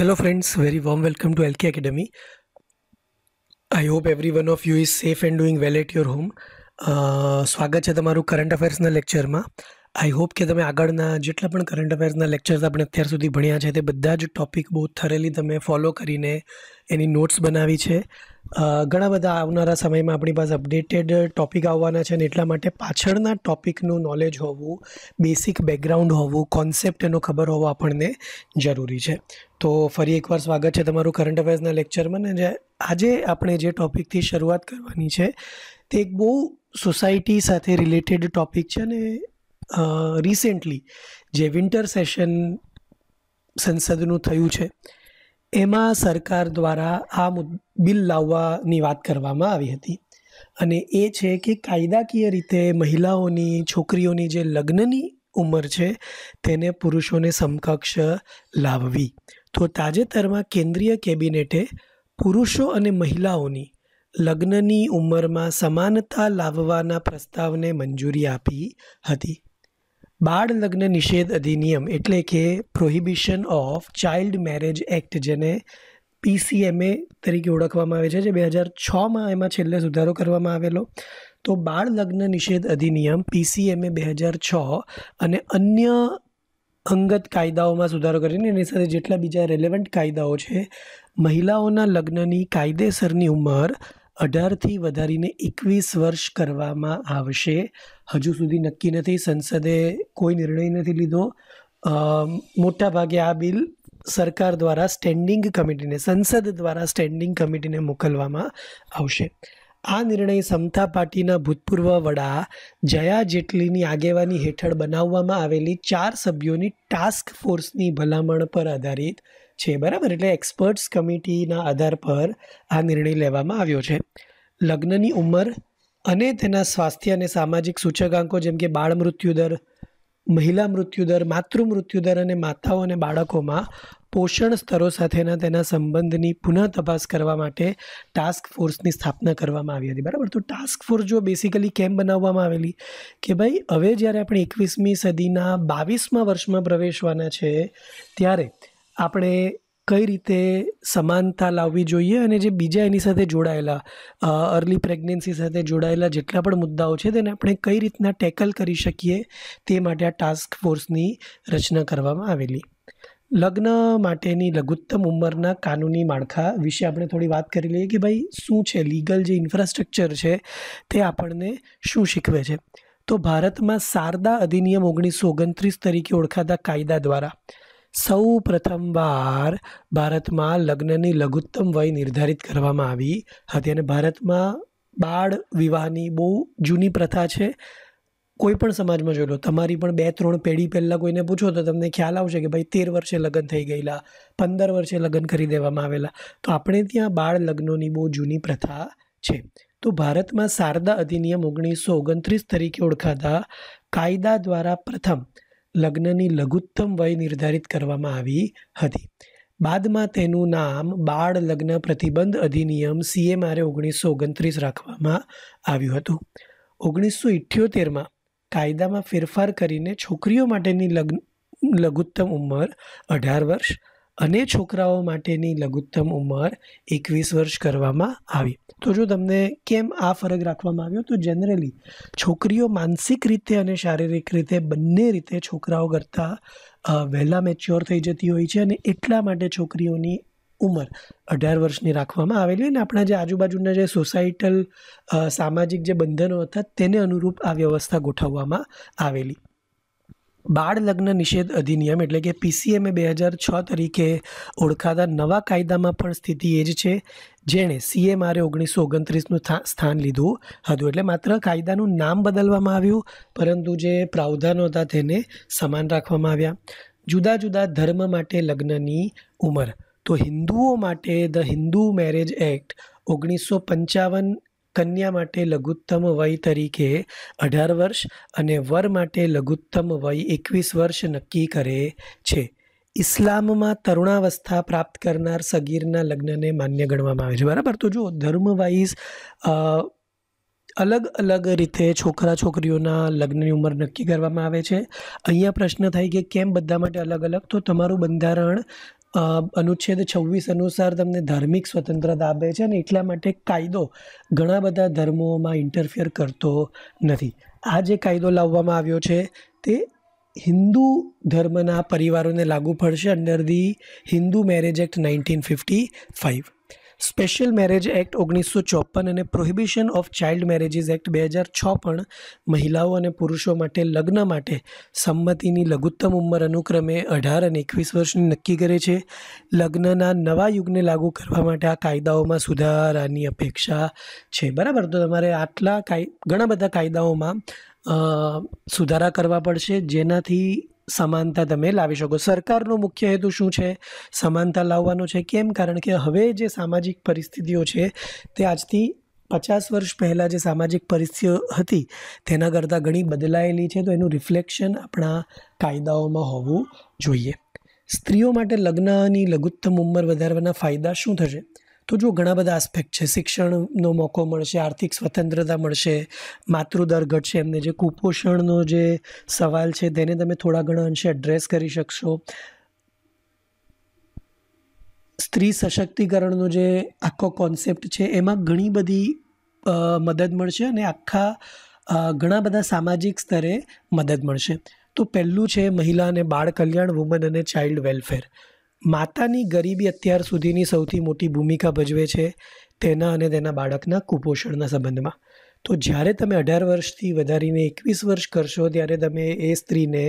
Hello friends, very warm welcome to LK Academy. I hope every one of you is safe and doing well at your home. સ્વાગત છે તમારું current અફેર્સના લેક્ચરમાં I hope કે તમે આગળના જેટલા પણ કરંટ અફેર્સના લેક્ચર્સ આપણે અત્યાર સુધી ભણ્યા છે તે બધા જ ટૉપિક બહુ થરેલી તમે ફોલો કરીને એની નોટ્સ બનાવી છે ઘણા બધા આવનારા સમયમાં આપણી પાસે અપડેટેડ ટૉપિક આવવાના છે અને એટલા માટે પાછળના ટૉપિકનું નોલેજ હોવું બેસિક બેકગ્રાઉન્ડ હોવું કોન્સેપ્ટ એનો ખબર હોવો આપણને જરૂરી છે તો ફરી એકવાર સ્વાગત છે તમારું કરંટ અફેર્સના લેક્ચરમાં ને આજે આપણે જે ટૉપિકથી શરૂઆત કરવાની છે તે એક બહુ સોસાયટી સાથે રિલેટેડ ટૉપિક છે અને રિસેન્ટલી જે વિન્ટર સેશન સંસદનું થયું છે એમાં સરકાર દ્વારા આ બિલ લાવવાની વાત કરવામાં આવી હતી અને એ છે કે કાયદાકીય રીતે મહિલાઓની છોકરીઓની જે લગ્નની ઉંમર છે તેને પુરુષોને સમકક્ષ લાવવી તો તાજેતરમાં કેન્દ્રીય કેબિનેટે પુરુષો અને મહિલાઓની લગ્નની ઉંમરમાં સમાનતા લાવવાના પ્રસ્તાવને મંજૂરી આપી હતી બાળ લગ્ન નિષેધ અધિનિયમ એટલે કે prohibition of child marriage act જેને પીસીએમએ તરીકે ઓળખવામાં આવે છે જે બે હજાર છમાં એમાં છેલ્લે સુધારો કરવામાં આવેલો તો બાળ લગ્ન નિષેધ અધિનિયમ પીસીએમએ બે હજાર છ અને અન્ય અંગત કાયદાઓમાં સુધારો કરીને એની સાથે જેટલા બીજા રેલેવન્ટ કાયદાઓ છે મહિલાઓના લગ્નની કાયદેસરની ઉંમર અઢારથી વધારીને એકવીસ વર્ષ કરવામાં આવશે હજુ સુધી નક્કી નથી સંસદે કોઈ નિર્ણય નથી લીધો મોટાભાગે આ બિલ સરકાર દ્વારા સ્ટેન્ડિંગ કમિટીને સંસદ દ્વારા સ્ટેન્ડિંગ કમિટીને મોકલવામાં આવશે આ નિર્ણય સમતા પાર્ટીના ભૂતપૂર્વ વડા જયા જેટલીની આગેવાની હેઠળ બનાવવામાં આવેલી ચાર સભ્યોની ટાસ્ક ફોર્સની ભલામણ પર આધારિત છે બરાબર એટલે એક્સપર્ટ્સ કમિટીના આધાર પર આ નિર્ણય લેવામાં આવ્યો છે લગ્નની ઉંમર અને તેના સ્વાસ્થ્ય અને સામાજિક સૂચકાંકો જેમ કે બાળ મૃત્યુદર મહિલા મૃત્યુદર માતૃ મૃત્યુદર અને માતાઓ અને બાળકોમાં પોષણ સ્તરો સાથેના તેના સંબંધની પુનઃ તપાસ કરવા માટે ટાસ્ક ફોર્સની સ્થાપના કરવામાં આવી હતી બરાબર તો ટાસ્ક ફોર્સ જો બેસિકલી કેમ બનાવવામાં આવેલી કે ભાઈ હવે જ્યારે આપણે એકવીસમી સદીના બાવીસમાં વર્ષમાં પ્રવેશવાના છે ત્યારે આપણે કઈ રીતે સમાનતા લાવવી જોઈએ અને જે બીજા એની સાથે જોડાયેલા અર્લી પ્રેગ્નન્સી સાથે જોડાયેલા જેટલા પણ મુદ્દાઓ છે તેને આપણે કઈ રીતના ટેકલ કરી શકીએ તે માટે આ ટાસ્ક ફોર્સની રચના કરવામાં આવેલી લગ્ન માટેની લઘુત્તમ ઉંમરના કાનૂની માળખા વિશે આપણે થોડી વાત કરી લઈએ કે ભાઈ શું છે લીગલ જે ઇન્ફ્રાસ્ટ્રક્ચર છે તે આપણને શું શીખવે છે તો ભારતમાં શારદા અધિનિયમ ઓગણીસો ઓગણત્રીસ તરીકે ઓળખાતા કાયદા દ્વારા સૌ પ્રથમવાર ભારતમાં લગ્નની લઘુત્તમ વય નિર્ધારિત કરવામાં આવી હતી અને ભારતમાં બાળ વિવાહની બહુ જૂની પ્રથા છે કોઈ પણ સમાજમાં જોઈ લો તમારી પણ બે ત્રણ પેઢી પહેલાં કોઈને પૂછો તો તમને ખ્યાલ આવશે કે ભાઈ તેર વર્ષે લગ્ન થઈ ગયેલા પંદર વર્ષે લગ્ન કરી દેવામાં આવેલા તો આપણે ત્યાં બાળ લગ્નોની બહુ જૂની પ્રથા છે તો ભારતમાં શારદા અધિનિયમ ઓગણીસો ઓગણત્રીસ તરીકે ઓળખાતા કાયદા દ્વારા પ્રથમ લગ્નની લઘુત્તમ વય નિર્ધારિત કરવામાં આવી હતી બાદમાં તેનું નામ બાળ લગ્ન પ્રતિબંધ અધિનિયમ સીએમઆરએ ઓગણીસો ઓગણત્રીસ રાખવામાં આવ્યું હતું ઓગણીસો ઇઠ્યોતેરમાં કાયદામાં ફેરફાર કરીને છોકરીઓ માટેની લગ્ન લઘુત્તમ ઉંમર અઢાર વર્ષ અને છોકરાઓ માટેની લઘુત્તમ ઉંમર એકવીસ વર્ષ કરવામાં આવી તો જો તમને કેમ આ ફરક રાખવામાં આવ્યો તો જનરલી છોકરીઓ માનસિક રીતે અને શારીરિક રીતે બંને રીતે છોકરાઓ કરતાં વહેલા મેચ્યોર થઈ જતી હોય છે અને એટલા માટે છોકરીઓની ઉંમર અઢાર વર્ષની રાખવામાં આવેલી અને આપણા જે આજુબાજુના જે સોસાયટલ સામાજિક જે બંધનો હતા તેને અનુરૂપ આ વ્યવસ્થા ગોઠવવામાં આવેલી બાળ લગ્ન નિષેધ અધિનિયમ એટલે કે પીસીએમએ બે હજાર છ તરીકે ઓળખાતા નવા કાયદામાં પણ સ્થિતિ એ જ છે જેણે સીએમઆરે ઓગણીસો ઓગણત્રીસનું સ્થાન લીધું હતું એટલે માત્ર કાયદાનું નામ બદલવામાં આવ્યું પરંતુ જે પ્રાવધાનો હતા તેને સમાન રાખવામાં આવ્યા જુદા જુદા ધર્મ માટે લગ્નની ઉંમર તો હિન્દુઓ માટે ધ હિન્દુ મેરેજ એક્ટ ઓગણીસો પંચાવન કન્યા માટે લઘુત્તમ વય તરીકે અઢાર વર્ષ અને વર માટે લઘુત્તમ વય એકવીસ વર્ષ નક્કી કરે છે ઇસ્લામમાં તરુણાવસ્થા પ્રાપ્ત કરનાર સગીરના લગ્નને માન્ય ગણવામાં આવે છે બરાબર તો જુઓ ધર્મવાઇઝ અલગ અલગ રીતે છોકરા છોકરીઓના લગ્નની ઉંમર નક્કી કરવામાં આવે છે અહીંયા પ્રશ્ન થાય કે કેમ બધા માટે અલગ અલગ તો તમારું બંધારણ અનુચ્છેદ છવ્વીસ અનુસાર તમને ધાર્મિક સ્વતંત્રતા આપે છે અને એટલા માટે કાયદો ઘણા બધા ધર્મોમાં ઇન્ટરફિયર કરતો નથી આ જે કાયદો લાવવામાં આવ્યો છે તે હિન્દુ ધર્મના પરિવારોને લાગુ પડશે under the Hindu marriage act nineteen fifty five special marriage act ઓગણીસો ચોપન અને prohibition of child marriages act બે હજાર છ પણ મહિલાઓ અને પુરુષો માટે લગ્ન માટે સંમતિની લઘુત્તમ ઉંમર અનુક્રમે અઢાર અને એકવીસ વર્ષની નક્કી કરે છે લગ્નના નવા યુગને લાગુ કરવા માટે આ કાયદાઓમાં સુધારાની અપેક્ષા છે બરાબર તો તમારે આટલા કાય ઘણા બધા કાયદાઓમાં સુધારા કરવા પડશે જેનાથી સમાનતા તમે લાવી શકો સરકારનો મુખ્ય હેતુ શું છે સમાનતા લાવવાનો છે કેમ કારણ કે હવે જે સામાજિક પરિસ્થિતિઓ છે તે આજથી પચાસ વર્ષ પહેલાં જે સામાજિક પરિસ્થિતિઓ હતી તેના કરતાં ઘણી બદલાયેલી છે તો એનું રિફ્લેક્શન આપણા કાયદાઓમાં હોવું જોઈએ સ્ત્રીઓ માટે લગ્નની લઘુત્તમ ઉંમર વધારવાના ફાયદા શું થશે તો જો ઘણા બધા આસ્પેક્ટ છે શિક્ષણનો મોકો મળશે આર્થિક સ્વતંત્રતા મળશે માતૃદર ઘટશે એમને જે કુપોષણનો જે સવાલ છે તેને તમે થોડા ઘણા અંશે એડ્રેસ કરી શકશો સ્ત્રી સશક્તિકરણનો જે આખો કોન્સેપ્ટ છે એમાં ઘણી બધી મદદ મળશે અને આખા ઘણા બધા સામાજિક સ્તરે મદદ મળશે તો પહેલું છે મહિલા અને બાળ કલ્યાણ વુમન અને ચાઇલ્ડ વેલફેર માતાની ગરીબી અત્યાર સુધીની સૌથી મોટી ભૂમિકા ભજવે છે તેના અને તેના બાળકના કુપોષણના સંબંધમાં તો જ્યારે તમે અઢાર વર્ષથી વધારીને એકવીસ વર્ષ કરશો ત્યારે તમે એ સ્ત્રીને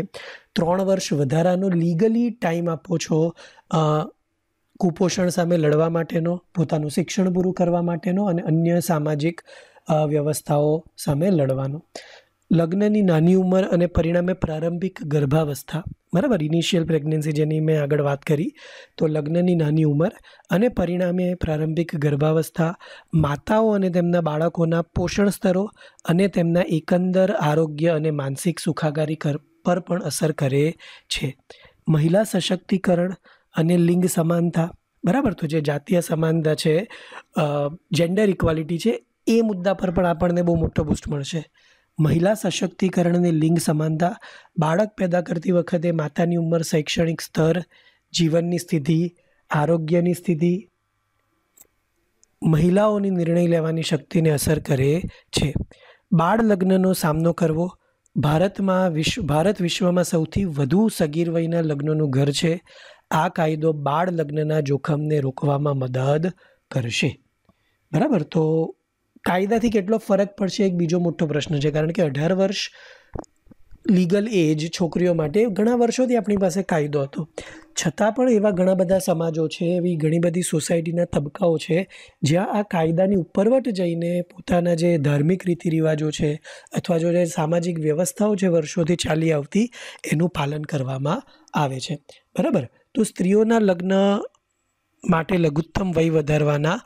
ત્રણ વર્ષ વધારાનો લીગલી ટાઈમ આપો છો કુપોષણ સામે લડવા માટેનો પોતાનું શિક્ષણ પૂરું કરવા માટેનો અને અન્ય સામાજિક વ્યવસ્થાઓ સામે લડવાનો લગ્નની નાની ઉંમર અને પરિણામે પ્રારંભિક ગર્ભાવસ્થા બરાબર ઇનિશિયલ પ્રેગ્નન્સી જેની મેં આગળ વાત કરી તો લગ્નની નાની ઉંમર અને પરિણામે પ્રારંભિક ગર્ભાવસ્થા માતાઓ અને તેમના બાળકોના પોષણ સ્તરો અને તેમના એકંદર આરોગ્ય અને માનસિક સુખાકારી પર પણ અસર કરે છે મહિલા સશક્તિકરણ અને લિંગ સમાનતા બરાબર તો જે જાતીય સમાનતા છે જેન્ડર ઇક્વાલિટી છે એ મુદ્દા પર પણ આપણને બહુ મોટો બૂસ્ટ મળશે મહિલા સશક્તિકરણ અને લિંગ સમાનતા બાળક પેદા કરતી વખતે માતાની ઉંમર શૈક્ષણિક સ્તર જીવનની સ્થિતિ આરોગ્યની સ્થિતિ મહિલાઓની નિર્ણય લેવાની શક્તિને અસર કરે છે બાળ લગ્નનો સામનો કરવો ભારતમાં વિશ્વ ભારત વિશ્વમાં સૌથી વધુ સગીર વયના લગ્નનું ઘર છે આ કાયદો બાળ લગ્નના જોખમને રોકવામાં મદદ કરશે બરાબર તો કાયદાથી કેટલો ફરક પડશે એક બીજો મોટો પ્રશ્ન છે કારણ કે અઢાર વર્ષ લીગલ એજ છોકરીઓ માટે ઘણા વર્ષોથી આપણી પાસે કાયદો હતો છતાં પણ એવા ઘણા બધા સમાજો છે એવી ઘણી બધી સોસાયટીના તબક્કાઓ છે જ્યાં આ કાયદાની ઉપરવટ જઈને પોતાના જે ધાર્મિક રીતિ રિવાજો છે અથવા જો જે સામાજિક વ્યવસ્થાઓ છે વર્ષોથી ચાલી આવતી એનું પાલન કરવામાં આવે છે બરાબર તો સ્ત્રીઓના લગ્ન માટે લઘુત્તમ વય વધારવાના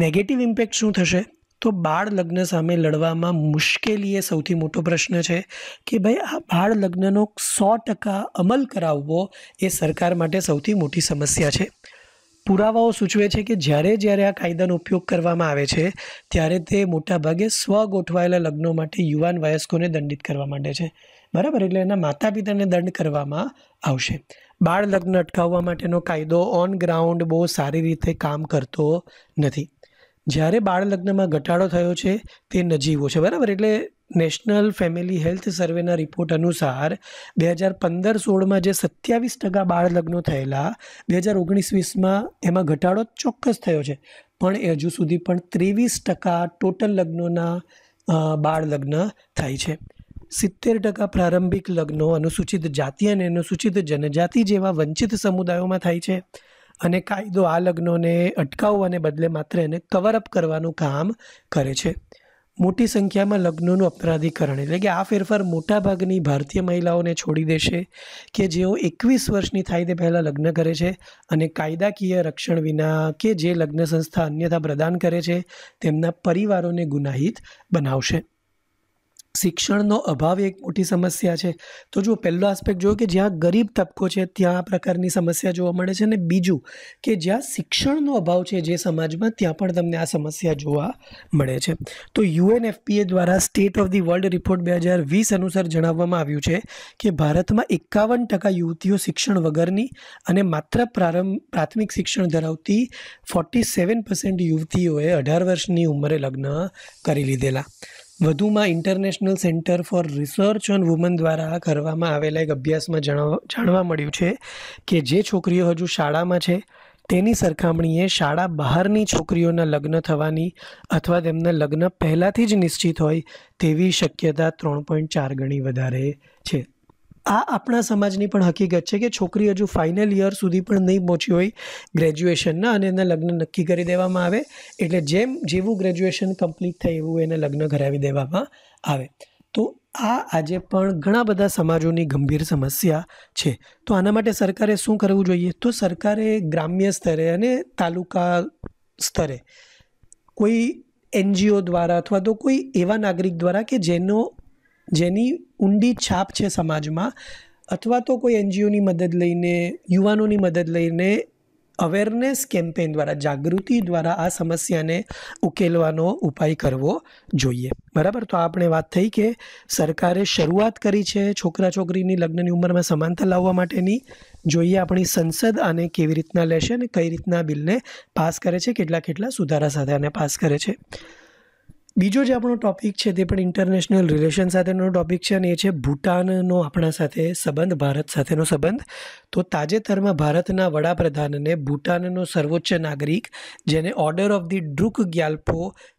ネガティブインパクト શું થશે તો બાળ લગ્ન સામે લડવામાં મુશ્કેલી એ સૌથી મોટો પ્રશ્ન છે કે ભાઈ આ બાળ લગ્નને 100% અમલ કરાવવો એ સરકાર માટે સૌથી મોટી સમસ્યા છે પુરાવાઓ સૂચવે છે કે જ્યારે જ્યારે આ કાયદાનો ઉપયોગ કરવામાં આવે છે ત્યારે તે મોટા ભાગે સ્વગોઠવાયેલા લગ્નો માટે યુવાન વાયસ્કઓને દંડિત કરવામાં દે છે બરાબર એટલે તેના માતા-પિતાને દંડ કરવામાં આવશે બાળ લગ્ન અટકાવવા માટેનો કાયદો ઓન ગ્રાઉન્ડ બહુ સારી રીતે કામ કરતો નથી જ્યારે બાળ લગ્નમાં ઘટાડો થયો છે તે નજીવો છે બરાબર એટલે નેશનલ ફેમિલી હેલ્થ સર્વેના રિપોર્ટ અનુસાર બે હજાર પંદર સોળમાં જે સત્યાવીસ ટકા બાળ લગ્નો થયેલા બે હજાર ઓગણીસ વીસમાં એમાં ઘટાડો ચોક્કસ થયો છે પણ એ હજુ સુધી પણ ત્રેવીસ ટકા ટોટલ લગ્નોના બાળ લગ્ન થાય છે સિત્તેર ટકા પ્રારંભિક લગ્નો અનુસૂચિત જાતિ અને અનુસૂચિત જનજાતિ જેવા વંચિત સમુદાયોમાં થાય છે અને કાયદો આ લગ્નોને અટકાવવાને બદલે માત્ર એને કવર અપ કરવાનું કામ કરે છે મોટી સંખ્યામાં લગ્નોનું અપરાધીકરણ એટલે કે આ ફેરફાર મોટાભાગની ભારતીય મહિલાઓને છોડી દેશે કે જેઓ એકવીસ વર્ષની થાય તે પહેલાં લગ્ન કરે છે અને કાયદાકીય રક્ષણ વિના કે જે લગ્ન સંસ્થા અન્યથા પ્રદાન કરે છે તેમના પરિવારોને ગુનાહિત બનાવશે શિક્ષણનો અભાવ એક મોટી સમસ્યા છે તો જો પહેલો આસ્પેક્ટ જોયો કે જ્યાં ગરીબ તબકો છે ત્યાં આ પ્રકારની સમસ્યા જોવા મળે છે અને બીજું કે જ્યાં શિક્ષણનો અભાવ છે જે સમાજમાં ત્યાં પણ તમને આ સમસ્યા જોવા મળે છે તો યુએનએફપીએ દ્વારા state of the world report બે હજાર વીસ અનુસાર જણાવવામાં આવ્યું છે કે ભારતમાં એકાવન ટકા યુવતીઓ શિક્ષણ વગરની અને માત્ર પ્રારંભ પ્રાથમિક શિક્ષણ ધરાવતી ફોર્ટી સેવન પર્સન્ટ યુવતીઓએ અઢાર વર્ષની ઉંમરે લગ્ન કરી લીધેલા વધુમાં international centre for research on woman દ્વારા કરવામાં આવેલા એક અભ્યાસમાં જાણવા મળ્યું છે કે જે છોકરીઓ હજુ શાળામાં છે તેની સરખામણીએ શાળા બહારની છોકરીઓના લગ્ન થવાની અથવા તેમના લગ્ન પહેલાંથી જ નિશ્ચિત હોય તેવી શક્યતા ત્રણ પોઈન્ટ ચાર ગણી વધારે છે આ આપણા સમાજની પણ હકીકત છે કે છોકરી હજુ ફાઇનલ યર સુધી પણ નહીં પહોંચી હોય ગ્રેજ્યુએશનના અને એના લગ્ન નક્કી કરી દેવામાં આવે એટલે જેમ જેવું ગ્રેજ્યુએશન કમ્પ્લીટ થાય એવું એને લગ્ન કરાવી દેવામાં આવે તો આ આજે પણ ઘણા બધા સમાજોની ગંભીર સમસ્યા છે તો આના માટે સરકારે શું કરવું જોઈએ તો સરકારે ગ્રામ્ય સ્તરે અને તાલુકા સ્તરે કોઈ એનજીઓ દ્વારા અથવા તો કોઈ એવા નાગરિક દ્વારા કે જેનો જેની ઊંડી છાપ છે સમાજમાં અથવા તો કોઈ એનજીઓની મદદ લઈને યુવાનોની મદદ લઈને અવેરનેસ કેમ્પેન દ્વારા જાગૃતિ દ્વારા આ સમસ્યાને ઉકેલવાનો ઉપાય કરવો જોઈએ બરાબર તો આપણે વાત થઈ કે સરકારે શરૂઆત કરી છે છોકરા છોકરીની લગ્નની ઉંમરમાં સમાનતા લાવવા માટેની જોઈએ આપણી સંસદ આને કેવી રીતના લેશે અને કઈ રીતના બિલને પાસ કરે છે કેટલા કેટલા સુધારા સાથે આને પાસ કરે છે બીજો જે આપણો ટૉપિક છે તે પણ ઇન્ટરનેશનલ રિલેશન સાથેનો ટૉપિક છે અને એ છે ભૂટાનનો આપણા સાથે સંબંધ ભારત સાથેનો સંબંધ તો તાજેતરમાં ભારતના વડાપ્રધાનને ભૂટાનનો સર્વોચ્ચ નાગરિક જેને order of the Druk Gyalpo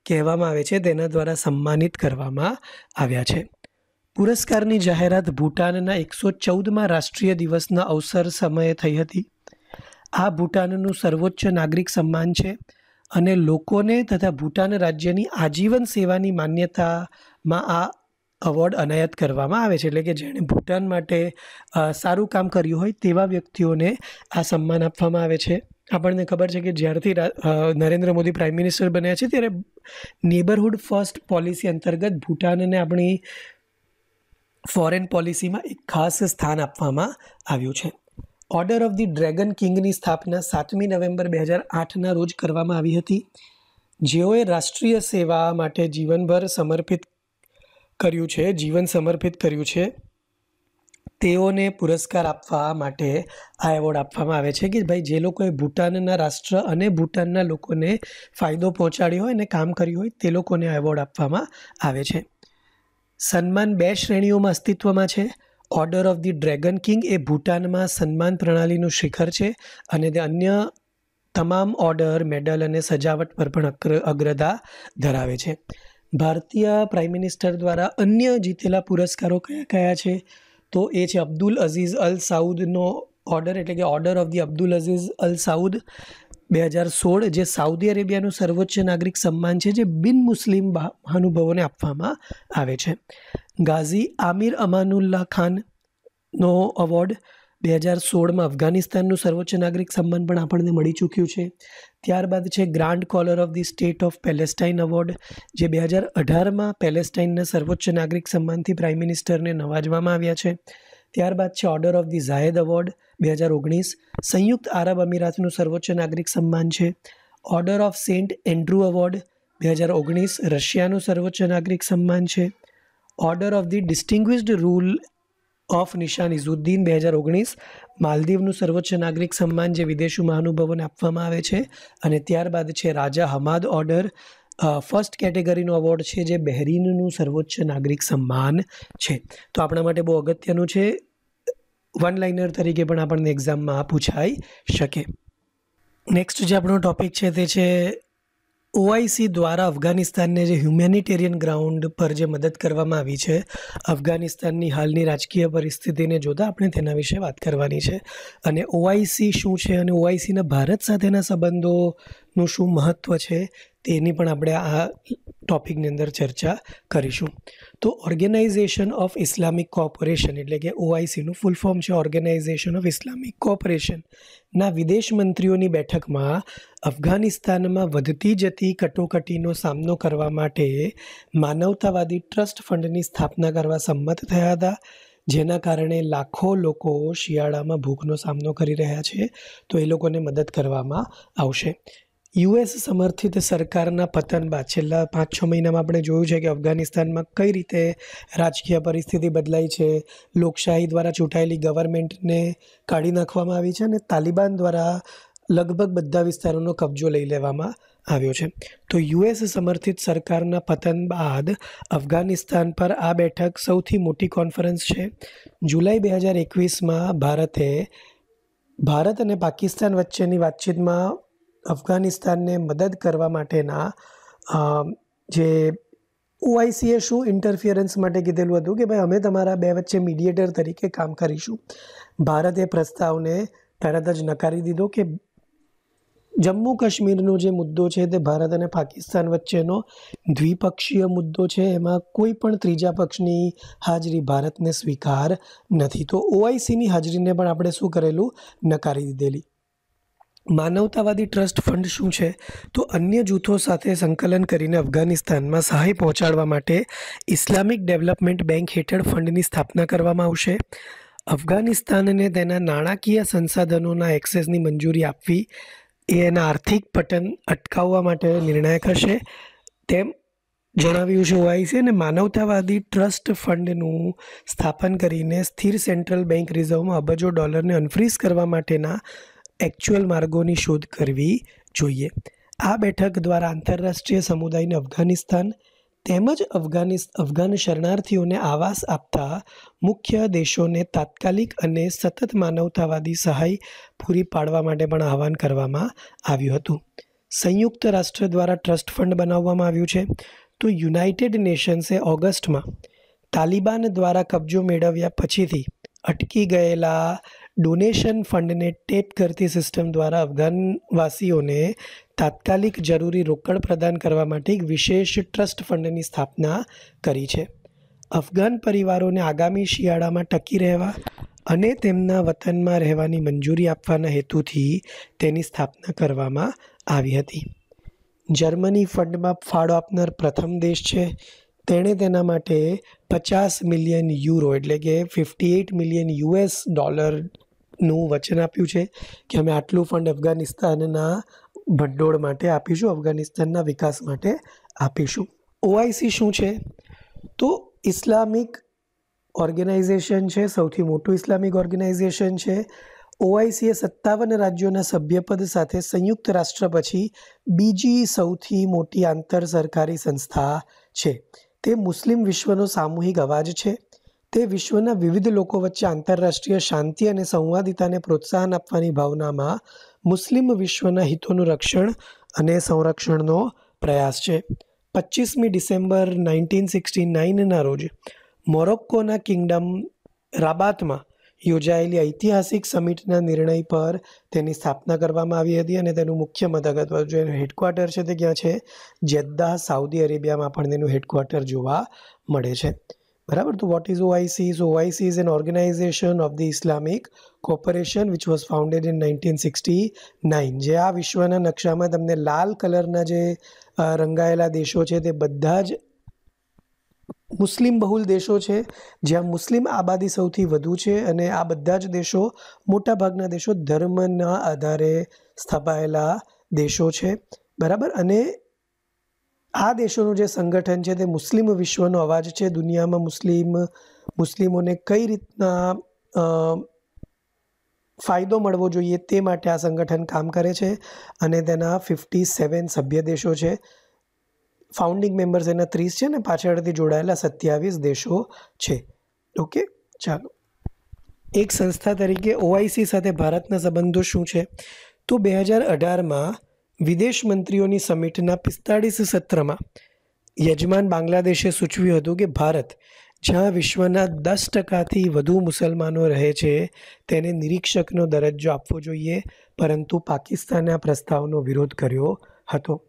કહેવામાં આવે છે તેના દ્વારા સન્માનિત કરવામાં આવ્યા છે પુરસ્કારની જાહેરાત ભૂટાનના એકસો ચૌદમાં રાષ્ટ્રીય દિવસના અવસર સમયે થઈ હતી આ ભૂટાનનું સર્વોચ્ચ નાગરિક સન્માન છે અને લોકોને તથા ભૂટાન રાજ્યની આજીવન સેવાની માન્યતામાં આ અવોર્ડ અનાયત કરવામાં આવે છે એટલે કે જેણે ભૂટાન માટે સારું કામ કર્યું હોય તેવા વ્યક્તિઓને આ સન્માન આપવામાં આવે છે આપણને ખબર છે કે જ્યારથી નરેન્દ્ર મોદી પ્રાઇમ મિનિસ્ટર બન્યા છે ત્યારે નેબરહુડ ફર્સ્ટ પોલિસી અંતર્ગત ભૂટાનને આપણી ફોરેન પોલિસીમાં એક ખાસ સ્થાન આપવામાં આવ્યું છે ઓર્ડર ઓફ ધી ડ્રેગન કિંગની સ્થાપના સાતમી નવેમ્બર બે હજાર આઠના રોજ કરવામાં આવી હતી જેઓએ રાષ્ટ્રીય સેવા માટે જીવનભર સમર્પિત કર્યું છે જીવન સમર્પિત કર્યું છે તેઓને પુરસ્કાર આપવા માટે આ એવોર્ડ આપવામાં આવે છે કે ભાઈ જે લોકોએ ભૂટાનના રાષ્ટ્ર અને ભૂટાનના લોકોને ફાયદો પહોંચાડ્યો હોય અને કામ કર્યું હોય તે લોકોને આ એવોર્ડ આપવામાં આવે છે સન્માન બે શ્રેણીઓમાં અસ્તિત્વમાં છે order of the dragon king એ ભૂટાનમાં સન્માન પ્રણાલીનું શિખર છે અને તે અન્ય તમામ ઓર્ડર મેડલ અને સજાવટ પર પણ અગ્ર અગ્રતા ધરાવે છે ભારતીય પ્રાઇમ મિનિસ્ટર દ્વારા અન્ય જીતેલા પુરસ્કારો કયા કયા છે તો એ છે અબ્દુલ અઝીઝ અલ સાઉદનો ઓર્ડર એટલે કે order of the Abdul Aziz Al Saud બે હજાર સોળ જે સાઉદી અરેબિયાનું સર્વોચ્ચ નાગરિક સન્માન છે જે બિન મુસ્લિમ મહાનુભાવોને આપવામાં આવે છે ગાઝી આમિર અમાનુલ્લાહ ખાનનો અવોર્ડ બે હજાર સોળમાં અફઘાનિસ્તાનનું સર્વોચ્ચ નાગરિક સન્માન પણ આપણને મળી ચૂક્યું છે ત્યારબાદ છે grand collar of the state of Palestine award જે બે હજાર અઢારમાં પેલેસ્ટાઇનના સર્વોચ્ચ નાગરિક સન્માનથી પ્રાઇમ મિનિસ્ટરને નવાજવામાં આવ્યા છે ત્યારબાદ છે order of the Zayed award બે હજાર ઓગણીસ સંયુક્ત આરબ અમીરાતનું સર્વોચ્ચ નાગરિક સન્માન છે order of saint Andrew award બે હજાર ઓગણીસ રશિયાનું સર્વોચ્ચ નાગરિક સન્માન છે order of the distinguished rule of Nishan Izzuddin બે હજાર ઓગણીસ માલદીવનું સર્વોચ્ચ નાગરિક સન્માન જે વિદેશી મહાનુભાવોને આપવામાં આવે છે અને ત્યારબાદ છે રાજા હમાદ ઓર્ડર ફર્સ્ટ કેટેગરીનો એવોર્ડ છે જે બહેરીનનું સર્વોચ્ચ નાગરિક સન્માન છે તો આપણા માટે બહુ અગત્યનું છે વન લાઇનર તરીકે પણ આપણને એક્ઝામમાં પૂછાઈ શકે નેક્સ્ટ જે આપણો ટોપિક છે તે છે ઓઆઈસી દ્વારા અફઘાનિસ્તાનને જે હ્યુમેનિટેરિયન ગ્રાઉન્ડ પર જે મદદ કરવામાં આવી છે અફઘાનિસ્તાનની હાલની રાજકીય પરિસ્થિતિને જોતાં આપણે તેના વિશે વાત કરવાની છે અને ઓઆઈસી શું છે અને ઓઆઈસીના ભારત સાથેના સંબંધોનું શું મહત્ત્વ છે તેની પણ આપણે આ ટોપિકની અંદર ચર્ચા કરીશું તો ઓર્ગેનાઇઝેશન ઓફ ઇસ્લામિક કોર્પોરેશન એટલે કે ઓઆઈસીનું ફૂલ ફોર્મ છે ઓર્ગેનાઇઝેશન ઓફ ઇસ્લામિક કોર્પોરેશનના વિદેશ મંત્રીઓની બેઠકમાં અફઘાનિસ્તાનમાં વધતી જતી કટોકટીનો સામનો કરવા માટે માનવતાવાદી ટ્રસ્ટ ફંડની સ્થાપના કરવા સંમત થયા હતા જેના કારણે લાખો લોકો શિયાળામાં ભૂખનો સામનો કરી રહ્યા છે તો એ લોકોને મદદ કરવામાં આવશે યુએસ સમર્થિત સરકારના પતન બાદ છેલ્લા પાંચ છ મહિનામાં આપણે જોયું છે કે અફઘાનિસ્તાનમાં કઈ રીતે રાજકીય પરિસ્થિતિ બદલાઈ છે લોકશાહી દ્વારા ચૂંટાયેલી ગવર્મેન્ટને કાઢી નાખવામાં આવી છે અને તાલિબાન દ્વારા લગભગ બધા વિસ્તારોનો કબજો લઈ લેવામાં આવ્યો છે તો યુએસ સમર્થિત સરકારના પતન બાદ અફઘાનિસ્તાન પર આ બેઠક સૌથી મોટી કોન્ફરન્સ છે જુલાઈ બે હજાર એકવીસમાં ભારતે ભારત અને પાકિસ્તાન વચ્ચેની વાતચીતમાં અફઘાનિસ્તાનને મદદ કરવા માટેના જે ઓઆઈસીએ શું ઇન્ટરફિયરન્સ માટે કીધેલું હતું કે ભાઈ અમે તમારા બે વચ્ચે મીડિયેટર તરીકે કામ કરીશું ભારતે પ્રસ્તાવને તરત જ નકારી દીધો કે જમ્મુ કાશ્મીરનો જે મુદ્દો છે તે ભારત અને પાકિસ્તાન વચ્ચેનો દ્વિપક્ષીય મુદ્દો છે એમાં કોઈ પણ ત્રીજા પક્ષની હાજરી ભારતને સ્વીકાર નથી તો ઓઆઈસીની હાજરીને પણ આપણે શું કરેલું નકારી દીધેલી માનવતાવાદી ટ્રસ્ટ ફંડ શું છે તો અન્ય જૂથો સાથે સંકલન કરીને અફઘાનિસ્તાનમાં સહાય પહોંચાડવા માટે ઇસ્લામિક ડેવલપમેન્ટ બેંક હેઠળ ફંડની સ્થાપના કરવામાં આવશે અફઘાનિસ્તાનને તેના નાણાકીય સંસાધનોના એક્સેસની મંજૂરી આપવી એ એના આર્થિક પટન અટકાવવા માટે નિર્ણાયક હશે તેમ જણાવ્યું છે ઓઆઈસી અને માનવતાવાદી ટ્રસ્ટ ફંડનું સ્થાપન કરીને સ્થિર સેન્ટ્રલ બેંક રિઝર્વમાં અબજો ડોલરને અનફ્રીઝ કરવા માટેના એકચ્યુઅલ માર્ગોની શોધ કરવી જોઈએ આ બેઠક દ્વારા આંતરરાષ્ટ્રીય સમુદાયને અફઘાનિસ્તાન તેમજ અફઘાનિસ અફઘાન શરણાર્થીઓને આવાસ આપતા મુખ્ય દેશોને તાત્કાલિક અને સતત માનવતાવાદી સહાય પૂરી પાડવા માટે પણ આહવાન કરવામાં આવ્યું હતું સંયુક્ત રાષ્ટ્ર દ્વારા ટ્રસ્ટ ફંડ બનાવવામાં આવ્યું છે તો યુનાઇટેડ નેશન્સે ઓગસ્ટમાં તાલિબાન દ્વારા કબજો મેળવ્યા પછીથી અટકી ગયેલા ડોનેશન ફંડને ટેપ કરતી સિસ્ટમ દ્વારા અફઘાનવાસીઓને તાત્કાલિક જરૂરી રોકડ પ્રદાન કરવા માટે એક વિશેષ ટ્રસ્ટ ફંડની સ્થાપના કરી છે અફઘાન પરિવારોને આગામી શિયાળામાં ટકી રહેવા અને તેમના વતનમાં રહેવાની મંજૂરી આપવાના હેતુથી તેની સ્થાપના કરવામાં આવી હતી જર્મની ફંડમાં ફાળો આપનાર પ્રથમ દેશ છે તેણે તેના માટે પચાસ મિલિયન યુરો એટલે કે fifty eight million US dollar નું વચન આપ્યું છે કે અમે આટલું ફંડ અફઘાનિસ્તાનના ભંડોળ માટે આપીશું અફઘાનિસ્તાનના વિકાસ માટે આપીશું ઓઆઈસી શું છે તો ઇસ્લામિક ઓર્ગેનાઇઝેશન છે સૌથી મોટું ઇસ્લામિક ઓર્ગેનાઇઝેશન છે ઓઆઈસીએ સત્તાવન રાજ્યોના સભ્યપદ સાથે સંયુક્ત રાષ્ટ્ર પછી બીજી સૌથી મોટી આંતર સરકારી સંસ્થા છે તે મુસ્લિમ વિશ્વનો સામૂહિક અવાજ છે તે વિશ્વના વિવિધ લોકો વચ્ચે આંતરરાષ્ટ્રીય શાંતિ અને સંવાદિતાને પ્રોત્સાહન આપવાની ભાવનામાં મુસ્લિમ વિશ્વના હિતોનું રક્ષણ અને સંરક્ષણનો પ્રયાસ છે પચીસમી ડિસેમ્બર નાઇન્ટીન સિક્સટી નાઇનના રોજ મોરોક્કોના કિંગડમ રાબાતમાં યોજાયેલી ઐતિહાસિક સમિટના નિર્ણય પર તેની સ્થાપના કરવામાં આવી હતી અને તેનું મુખ્ય મથક અથવા જે હેડક્વાર્ટર છે તે ક્યાં છે જેદ્દાહ સાઉદી અરેબિયામાં પણ તેનું હેડક્વાર્ટર જોવા મળે છે બરાબર તો what is OIC so OIC is an organisation of the Islamic corporation which was founded in nineteen sixty nine જે આ વિશ્વના નકશામાં તમને લાલ કલરના જે રંગાયેલા દેશો છે તે બધા જ મુસ્લિમ બહુલ દેશો છે જ્યાં મુસ્લિમ આબાદી સૌથી વધુ છે અને આ બધા જ દેશો મોટાભાગના દેશો ધર્મના આધારે સ્થપાયેલા દેશો છે બરાબર અને આ દેશોનું જે સંગઠન છે તે મુસ્લિમ વિશ્વનો અવાજ છે દુનિયામાં મુસ્લિમ મુસ્લિમોને કઈ રીતના ફાયદો મળવો જોઈએ તે માટે આ સંગઠન કામ કરે છે અને તેના ફિફ્ટી સેવન સભ્ય દેશો છે ફાઉન્ડિંગ મેમ્બર્સ એના ત્રીસ છે ને પાછળથી જોડાયેલા સત્યાવીસ દેશો છે ઓકે ચાલો એક સંસ્થા તરીકે ઓઆઈસી સાથે ભારતના સંબંધો શું છે તો બે હજાર અઢારમાં વિદેશ મંત્રીઓની સમિટના પિસ્તાળીસ સત્રમાં યજમાન બાંગ્લાદેશે સૂચવ્યું હતું કે ભારત જ્યાં વિશ્વના દસ ટકાથી વધુ મુસલમાનો રહે છે તેને નિરીક્ષકનો દરજ્જો આપવો જોઈએ પરંતુ પાકિસ્તાને આ પ્રસ્તાવનો વિરોધ કર્યો હતો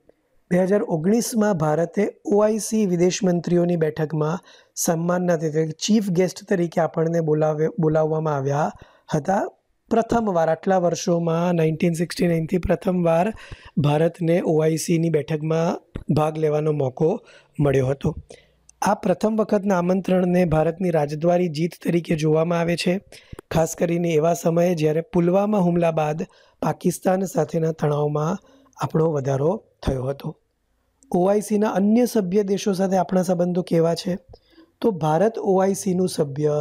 બે હજાર ઓગણીસમાં ભારતે ઓઆઈસી વિદેશ મંત્રીઓની બેઠકમાં સન્માનના ચીફ ગેસ્ટ તરીકે આપણને બોલાવે બોલાવવામાં આવ્યા હતા પ્રથમવાર આટલા વર્ષોમાં નાઇન્ટીન સિક્સટી નાઇનથી પ્રથમવાર ભારતને ઓઆઈસીની બેઠકમાં ભાગ લેવાનો મોકો મળ્યો હતો આ પ્રથમ વખતના આમંત્રણને ભારતની રાજદ્વારી જીત તરીકે જોવામાં આવે છે ખાસ કરીને એવા સમયે જ્યારે પુલવામા હુમલા બાદ પાકિસ્તાન સાથેના તણાવમાં આપણો વધારો થયો હતો ઓઆઈસીના અન્ય સભ્ય દેશો સાથે આપણા સંબંધો કેવા છે તો ભારત ઓઆઈસીનું સભ્ય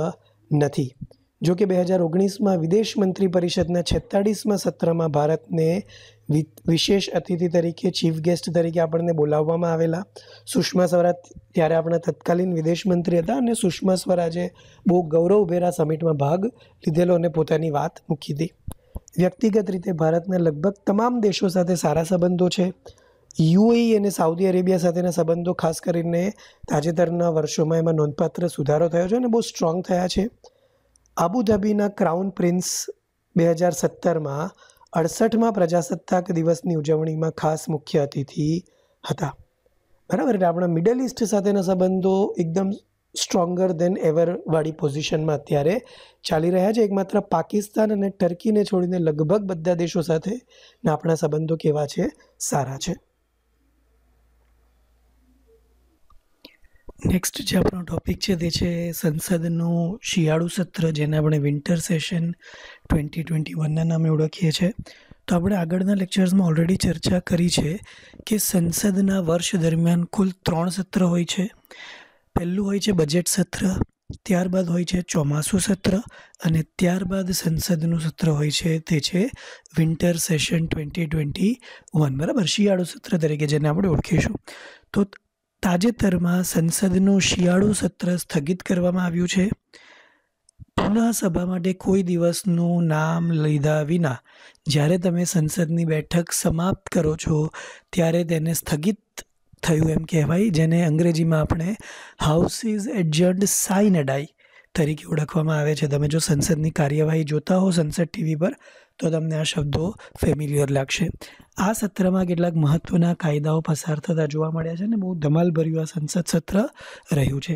નથી જો કે બે હજાર ઓગણીસમાં વિદેશ મંત્રી પરિષદના છેતાળીસમાં સત્રમાં ભારતને વિશેષ અતિથિ તરીકે ચીફ ગેસ્ટ તરીકે આપણને બોલાવવામાં આવેલા સુષ્મા સ્વરાજ ત્યારે આપણા તત્કાલીન વિદેશ મંત્રી હતા અને સુષ્મા સ્વરાજે બહુ ગૌરવભેરા સમિટમાં ભાગ લીધેલો અને પોતાની વાત મૂકી હતી વ્યક્તિગત રીતે ભારતના લગભગ તમામ દેશો સાથે સારા સંબંધો છે યુએઈ અને સાઉદી અરેબિયા સાથેના સંબંધો ખાસ કરીને તાજેતરના વર્ષોમાં એમાં નોંધપાત્ર સુધારો થયો છે અને બહુ સ્ટ્રોંગ થયા છે અબુધાબીના ક્રાઉન પ્રિન્સ બે હજાર સત્તરમાં અડસઠમાં પ્રજાસત્તાક દિવસની ઉજવણીમાં ખાસ મુખ્ય અતિથિ હતા બરાબર એટલે આપણા મિડલ ઇસ્ટ સાથેના સંબંધો એકદમ સ્ટ્રોંગર દેન એવરવાળી પોઝિશનમાં અત્યારે ચાલી રહ્યા છે એકમાત્ર પાકિસ્તાન અને ટર્કીને છોડીને લગભગ બધા દેશો સાથે આપણા સંબંધો કેવા છે સારા છે નેક્સ્ટ જે આપણો ટોપિક છે તે છે સંસદનું શિયાળુ સત્ર જેને આપણે વિન્ટર સેશન ટ્વેન્ટી ટ્વેન્ટી વનના નામે ઓળખીએ છીએ તો આપણે આગળના લેક્ચર્સમાં ઓલરેડી ચર્ચા કરી છે કે સંસદના વર્ષ દરમિયાન કુલ ત્રણ સત્ર હોય છે પહેલું હોય છે બજેટ સત્ર ત્યારબાદ હોય છે ચોમાસું સત્ર અને ત્યારબાદ સંસદનું સત્ર હોય છે તે છે winter session twenty twenty one બરાબર શિયાળુ સત્ર તરીકે જેને આપણે ઓળખીશું તો તાજેતરમાં સંસદનું શિયાળુ સત્ર સ્થગિત કરવામાં આવ્યું છે પુનઃ સભા માટે કોઈ દિવસનું નામ લીધા વિના જ્યારે તમે સંસદની બેઠક સમાપ્ત કરો છો ત્યારે તેને સ્થગિત થયું એમ કહેવાય જેને અંગ્રેજીમાં આપણે હાઉસીસ એડજર્ડ સાઇનડાઈ તરીકે ઓળખવામાં આવે છે તમે જો સંસદની કાર્યવાહી જોતા હો સંસદ ટીવી પર તો તમને આ શબ્દો ફેમિલિયર લાગશે આ સત્રમાં કેટલાક મહત્ત્વના કાયદાઓ પસાર થતા જોવા મળ્યા છે અને બહુ ધમાલભર્યું આ સંસદ સત્ર રહ્યું છે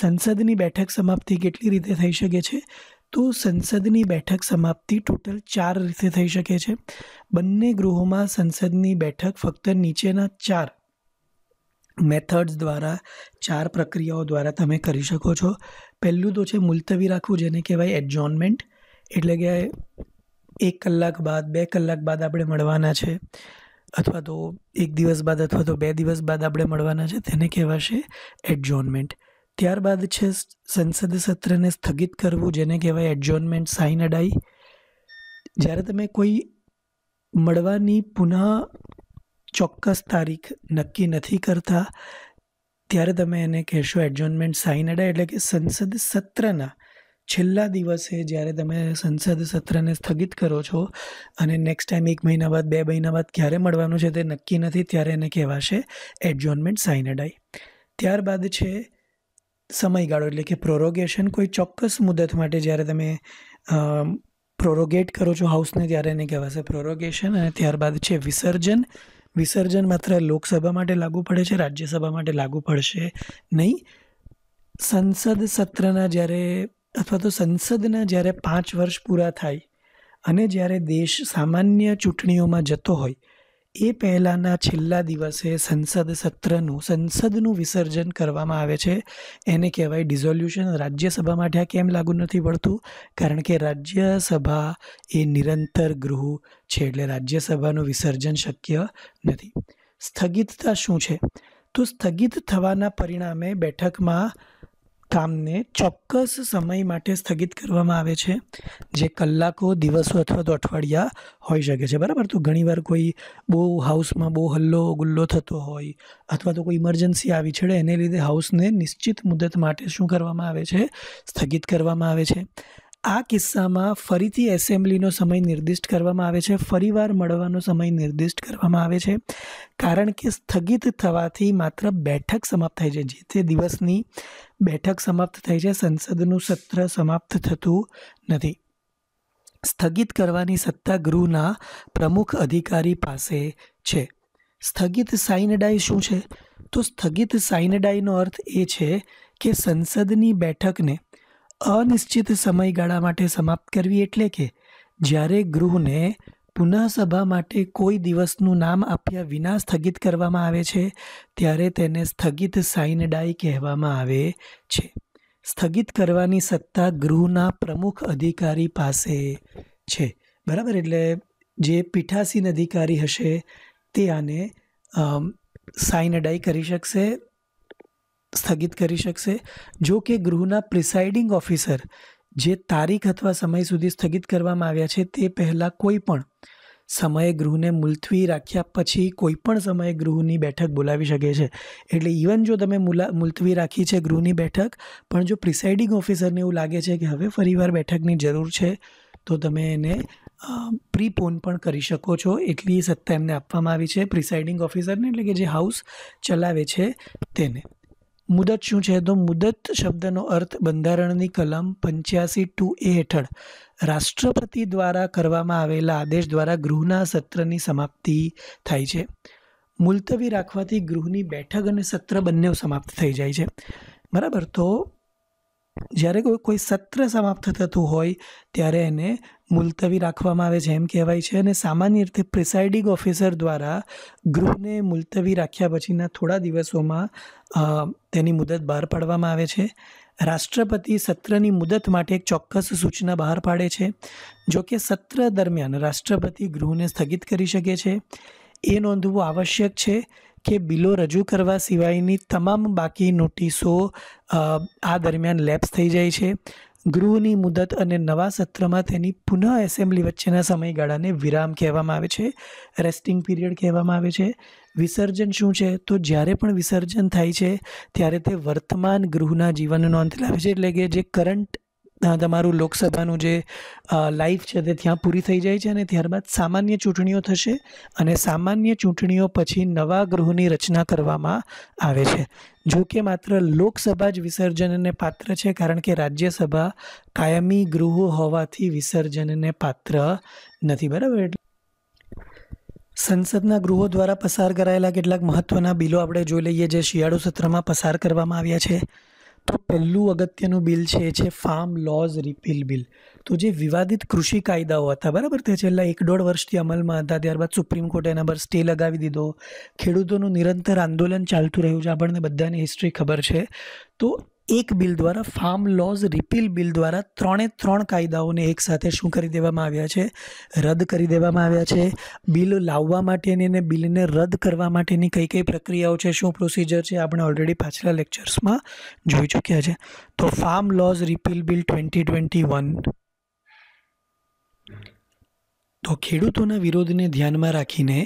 સંસદની બેઠક સમાપ્તિ કેટલી રીતે થઈ શકે છે તો સંસદની બેઠક સમાપ્તિ ટોટલ ચાર રીતે થઈ શકે છે બંને ગૃહોમાં સંસદની બેઠક ફક્ત નીચેના ચાર મેથડ્સ દ્વારા ચાર પ્રક્રિયાઓ દ્વારા તમે કરી શકો છો પહેલું તો છે મુલતવી રાખવું જેને કહેવાય એડજોનમેન્ટ એટલે કે એક કલાક બાદ બે કલાક બાદ આપણે મળવાના છે અથવા તો એક દિવસ બાદ અથવા તો બે દિવસ બાદ આપણે મળવાના છે તેને કહેવાશે એડજોનમેન્ટ ત્યારબાદ છે સંસદ સત્રને સ્થગિત કરવું જેને કહેવાય એડજોનમેન્ટ સાઇન અડાઈ જ્યારે તમે કોઈ મળવાની પુનઃ ચોક્કસ તારીખ નક્કી નથી કરતા ત્યારે તમે એને કહેશો એડજોનમેન્ટ સાઇન અડાઈ એટલે કે સંસદ સત્રના છેલ્લા દિવસે જ્યારે તમે સંસદ સત્રને સ્થગિત કરો છો અને નેક્સ્ટ ટાઈમ એક મહિના બાદ બે મહિના બાદ ક્યારે મળવાનું છે તે નક્કી નથી ત્યારે એને કહેવાશે એડજોનમેન્ટ સાઇનેડાઈ ત્યારબાદ છે સમયગાળો એટલે કે પ્રોરોગેશન કોઈ ચોક્કસ મુદત માટે જ્યારે તમે પ્રોરોગેટ કરો છો હાઉસને ત્યારે એને કહેવાશે પ્રોરોગેશન અને ત્યારબાદ છે વિસર્જન વિસર્જન માત્ર લોકસભા માટે લાગુ પડે છે રાજ્યસભા માટે લાગુ પડશે નહીં સંસદ સત્રના જ્યારે અથવા તો સંસદના જ્યારે પાંચ વર્ષ પૂરા થાય અને જ્યારે દેશ સામાન્ય ચૂંટણીઓમાં જતો હોય એ પહેલાંના છેલ્લા દિવસે સંસદ સત્રનું સંસદનું વિસર્જન કરવામાં આવે છે એને કહેવાય ડિઝોલ્યુશન રાજ્યસભા માટે આ કેમ લાગુ નથી પડતું કારણ કે રાજ્યસભા એ નિરંતર ગૃહ છે એટલે રાજ્યસભાનું વિસર્જન શક્ય નથી સ્થગિતતા શું છે તો સ્થગિત થવાના પરિણામે બેઠકમાં કામને ચોક્કસ સમય માટે સ્થગિત કરવામાં આવે છે જે કલાકો દિવસો અથવા તો અઠવાડિયા હોઈ શકે છે બરાબર તો ઘણીવાર કોઈ બહુ હાઉસમાં બહુ હલ્લો ગુલ્લો થતો હોય અથવા તો કોઈ ઇમરજન્સી આવી છેડે એને લીધે હાઉસને નિશ્ચિત મુદત માટે શું કરવામાં આવે છે સ્થગિત કરવામાં આવે છે આ કિસ્સામાં ફરીથી એસેમ્બલીનો સમય નિર્દિષ્ટ કરવામાં આવે છે ફરીવાર મળવાનો સમય નિર્દિષ્ટ કરવામાં આવે છે કારણ કે સ્થગિત થવાથી માત્ર બેઠક સમાપ્ત થાય છે જે તે દિવસની બેઠક સમાપ્ત થાય છે સંસદનું સત્ર સમાપ્ત થતું નથી સ્થગિત કરવાની સત્તા ગૃહના પ્રમુખ અધિકારી પાસે છે સ્થગિત સાઇનડાઈ શું છે તો સ્થગિત સાઇનડાઈનો અર્થ એ છે કે સંસદની બેઠકને અનિશ્ચિત સમયગાળા માટે સમાપ્ત કરવી એટલે કે જ્યારે ગૃહને પુનઃસભા માટે કોઈ દિવસનું નામ આપ્યા વિના સ્થગિત કરવામાં આવે છે ત્યારે તેને સ્થગિત સાઇનડાઈ કહેવામાં આવે છે સ્થગિત કરવાની સત્તા ગૃહના પ્રમુખ અધિકારી પાસે છે બરાબર એટલે જે પીઠાસીન અધિકારી હશે તે આને સાઇનડાઈ કરી શકશે સ્થગિત કરી શકશે જો કે ગૃહના પ્રિસાઇડિંગ ઓફિસર જે તારીખ અથવા સમય સુધી સ્થગિત કરવામાં આવ્યા છે તે પહેલાં કોઈ પણ સમયે ગૃહને મુલતવી રાખ્યા પછી કોઈ પણ સમયે ગૃહની બેઠક બોલાવી શકે છે એટલે ઇવન જો તમે મુલતવી રાખી છે ગૃહની બેઠક પણ જો પ્રિસાઇડિંગ ઓફિસરને એવું લાગે છે કે હવે ફરીવાર બેઠકની જરૂર છે તો તમે એને પ્રીપોન પણ કરી શકો છો એટલી સત્તા એમને આપવામાં આવી છે પ્રિસાઇડિંગ ઓફિસરને એટલે કે જે હાઉસ ચલાવે છે તેને મુદત શું છે તો મુદત શબ્દનો અર્થ બંધારણની કલમ પંચ્યાસી ટુ એ હેઠળ રાષ્ટ્રપતિ દ્વારા કરવામાં આવેલા આદેશ દ્વારા ગૃહના સત્રની સમાપ્તિ થાય છે મુલતવી રાખવાથી ગૃહની બેઠક અને સત્ર બંને સમાપ્ત થઈ જાય છે બરાબર તો જ્યારે કોઈ સત્ર સમાપ્ત થતું હોય ત્યારે એને મુલતવી રાખવામાં આવે છે એમ કહેવાય છે અને સામાન્ય રીતે પ્રિસાઇડિંગ ઓફિસર દ્વારા ગૃહને મુલતવી રાખ્યા પછીના થોડા દિવસોમાં તેની મુદત બહાર પાડવામાં આવે છે રાષ્ટ્રપતિ સત્રની મુદત માટે એક ચોક્કસ સૂચના બહાર પાડે છે જો કે સત્ર દરમિયાન રાષ્ટ્રપતિ ગૃહને સ્થગિત કરી શકે છે એ નોંધવું આવશ્યક છે કે બિલો રજૂ કરવા સિવાયની તમામ બાકી નોટિસો આ દરમિયાન લેપ્સ થઈ જાય છે ગૃહની મુદત અને નવા સત્રમાં તેની પુનઃ એસેમ્બલી વચ્ચેના સમયગાળાને વિરામ કહેવામાં આવે છે રેસ્ટિંગ પીરિયડ કહેવામાં આવે છે વિસર્જન શું છે તો જ્યારે પણ વિસર્જન થાય છે ત્યારે તે વર્તમાન ગૃહના જીવનનો અંત લાવે છે એટલે કે જે કરંટ તમારું લોકસભાનું જે લાઈફ છે તે ત્યાં પૂરી થઈ જાય છે અને ત્યારબાદ સામાન્ય ચૂંટણીઓ થશે અને સામાન્ય ચૂંટણીઓ પછી નવા ગૃહની રચના કરવામાં આવે છે જો કે માત્ર લોકસભા જ વિસર્જનને પાત્ર છે કારણ કે રાજ્યસભા કાયમી ગૃહો હોવાથી વિસર્જનને પાત્ર નથી બરાબર એટલે સંસદના ગૃહો દ્વારા પસાર કરાયેલા કેટલાક મહત્ત્વના બિલો આપણે જોઈ લઈએ જે શિયાળુ સત્રમાં પસાર કરવામાં આવ્યા છે તો પહેલું અગત્યનું બિલ છે એ છે ફાર્મ લોઝ રિપીલ બિલ તો જે વિવાદિત કૃષિ કાયદાઓ હતા બરાબર તે છેલ્લા એક દોઢ વર્ષથી અમલમાં હતા ત્યારબાદ સુપ્રીમ કોર્ટે એના પર સ્ટે લગાવી દીધો ખેડૂતોનું નિરંતર આંદોલન ચાલતું રહ્યું છે આપણને બધાની હિસ્ટ્રી ખબર છે તો એક બિલ દ્વારા ફાર્મ લોઝ રિપીલ બિલ દ્વારા ત્રણે ત્રણ કાયદાઓને એકસાથે શું કરી દેવામાં આવ્યા છે રદ કરી દેવામાં આવ્યા છે બિલ લાવવા માટેની અને બિલને રદ કરવા માટેની કઈ કઈ પ્રક્રિયાઓ છે શું પ્રોસિજર છે આપણે ઓલરેડી પાછલા લેક્ચર્સમાં જોઈ ચૂક્યા છે તો farm laws repeal bill twenty twenty one તો ખેડૂતોના વિરોધને ધ્યાનમાં રાખીને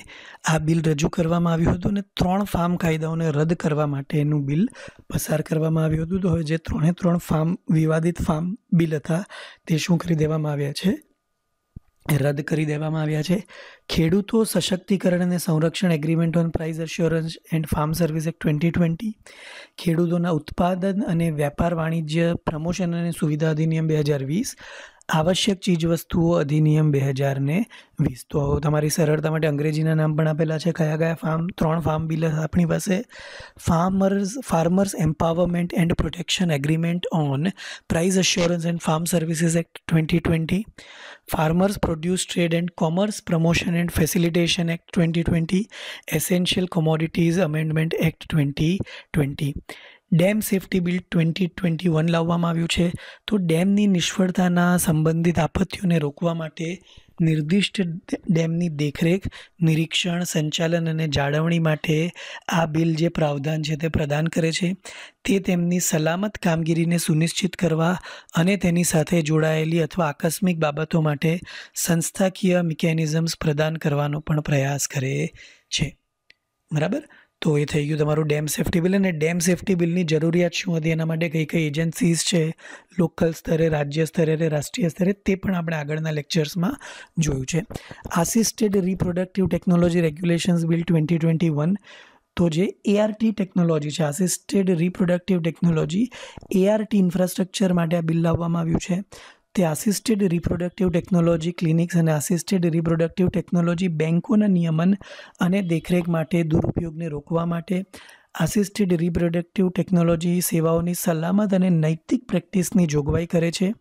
આ બિલ રજૂ કરવામાં આવ્યું હતું અને ત્રણ ફાર્મ કાયદાઓને રદ કરવા માટેનું બિલ પસાર કરવામાં આવ્યું હતું તો હવે જે ત્રણે ત્રણ ફાર્મ વિવાદિત ફાર્મ બિલ હતા તે શું કરી દેવામાં આવ્યા છે રદ કરી દેવામાં આવ્યા છે ખેડૂતો સશક્તિકરણ અને સંરક્ષણ agreement on price assurance and farm service act twenty twenty ખેડૂતોના ઉત્પાદન અને વેપાર વાણિજ્ય પ્રમોશન અને સુવિધા અધિનિયમ બે હજાર વીસ आवश्यक चीज वस्तुओं अधिनियम बेहजार ने वीस तो तुम्हारी सरलता अंग्रेजी ना नाम पर आपेला है कया कया फार्म त्रोण फार्म बिल अपनी पास farmers farmers empowerment and protection agreement on price assurance and farm services act twenty twenty farmers produce trade and commerce promotion and facilitation act twenty twenty essential commodities amendment act twenty twenty dam safety bill twenty twenty one લાવવામાં આવ્યું છે તો ડેમની નિષ્ફળતાના સંબંધિત આપત્તિઓને રોકવા માટે નિર્દિષ્ટ ડેમની દેખરેખ નિરીક્ષણ સંચાલન અને જાળવણી માટે આ બિલ જે પ્રાવધાન છે તે પ્રદાન કરે છે તે તેમની સલામત કામગીરીને સુનિશ્ચિત કરવા અને તેની સાથે જોડાયેલી અથવા આકસ્મિક બાબતો માટે સંસ્થાકીય મિકેનિઝમ્સ પ્રદાન કરવાનો પણ પ્રયાસ કરે છે બરાબર તો એ થઈ ગયું તમારું ડેમ સેફ્ટી બિલ અને ડેમ સેફ્ટી બિલની જરૂરિયાત શું હતી એના માટે કઈ કઈ એજન્સીઝ છે લોકલ સ્તરે રાજ્ય સ્તરે અને રાષ્ટ્રીય સ્તરે તે પણ આપણે આગળના લેક્ચર્સમાં જોયું છે assisted reproductive technology regulations bill twenty twenty one તો જે એઆરટી ટેકનોલોજી છે assisted reproductive technology ART infrastructure માટે આ બિલ લાવવામાં આવ્યું છે તે આસિસ્ટેડ રિપ્રોડક્ટિવ ટેકનોલોજી ક્લિનિક્સ અને આસિસ્ટેડ રિપ્રોડક્ટિવ ટેકનોલોજી બેન્કોના નિયમન અને દેખરેખ માટે દુરુપયોગને રોકવા માટે આસિસ્ટેડ રિપ્રોડક્ટિવ ટેકનોલોજી સેવાઓની સલામત અને નૈતિક પ્રેક્ટિસની જોગવાઈ કરે છે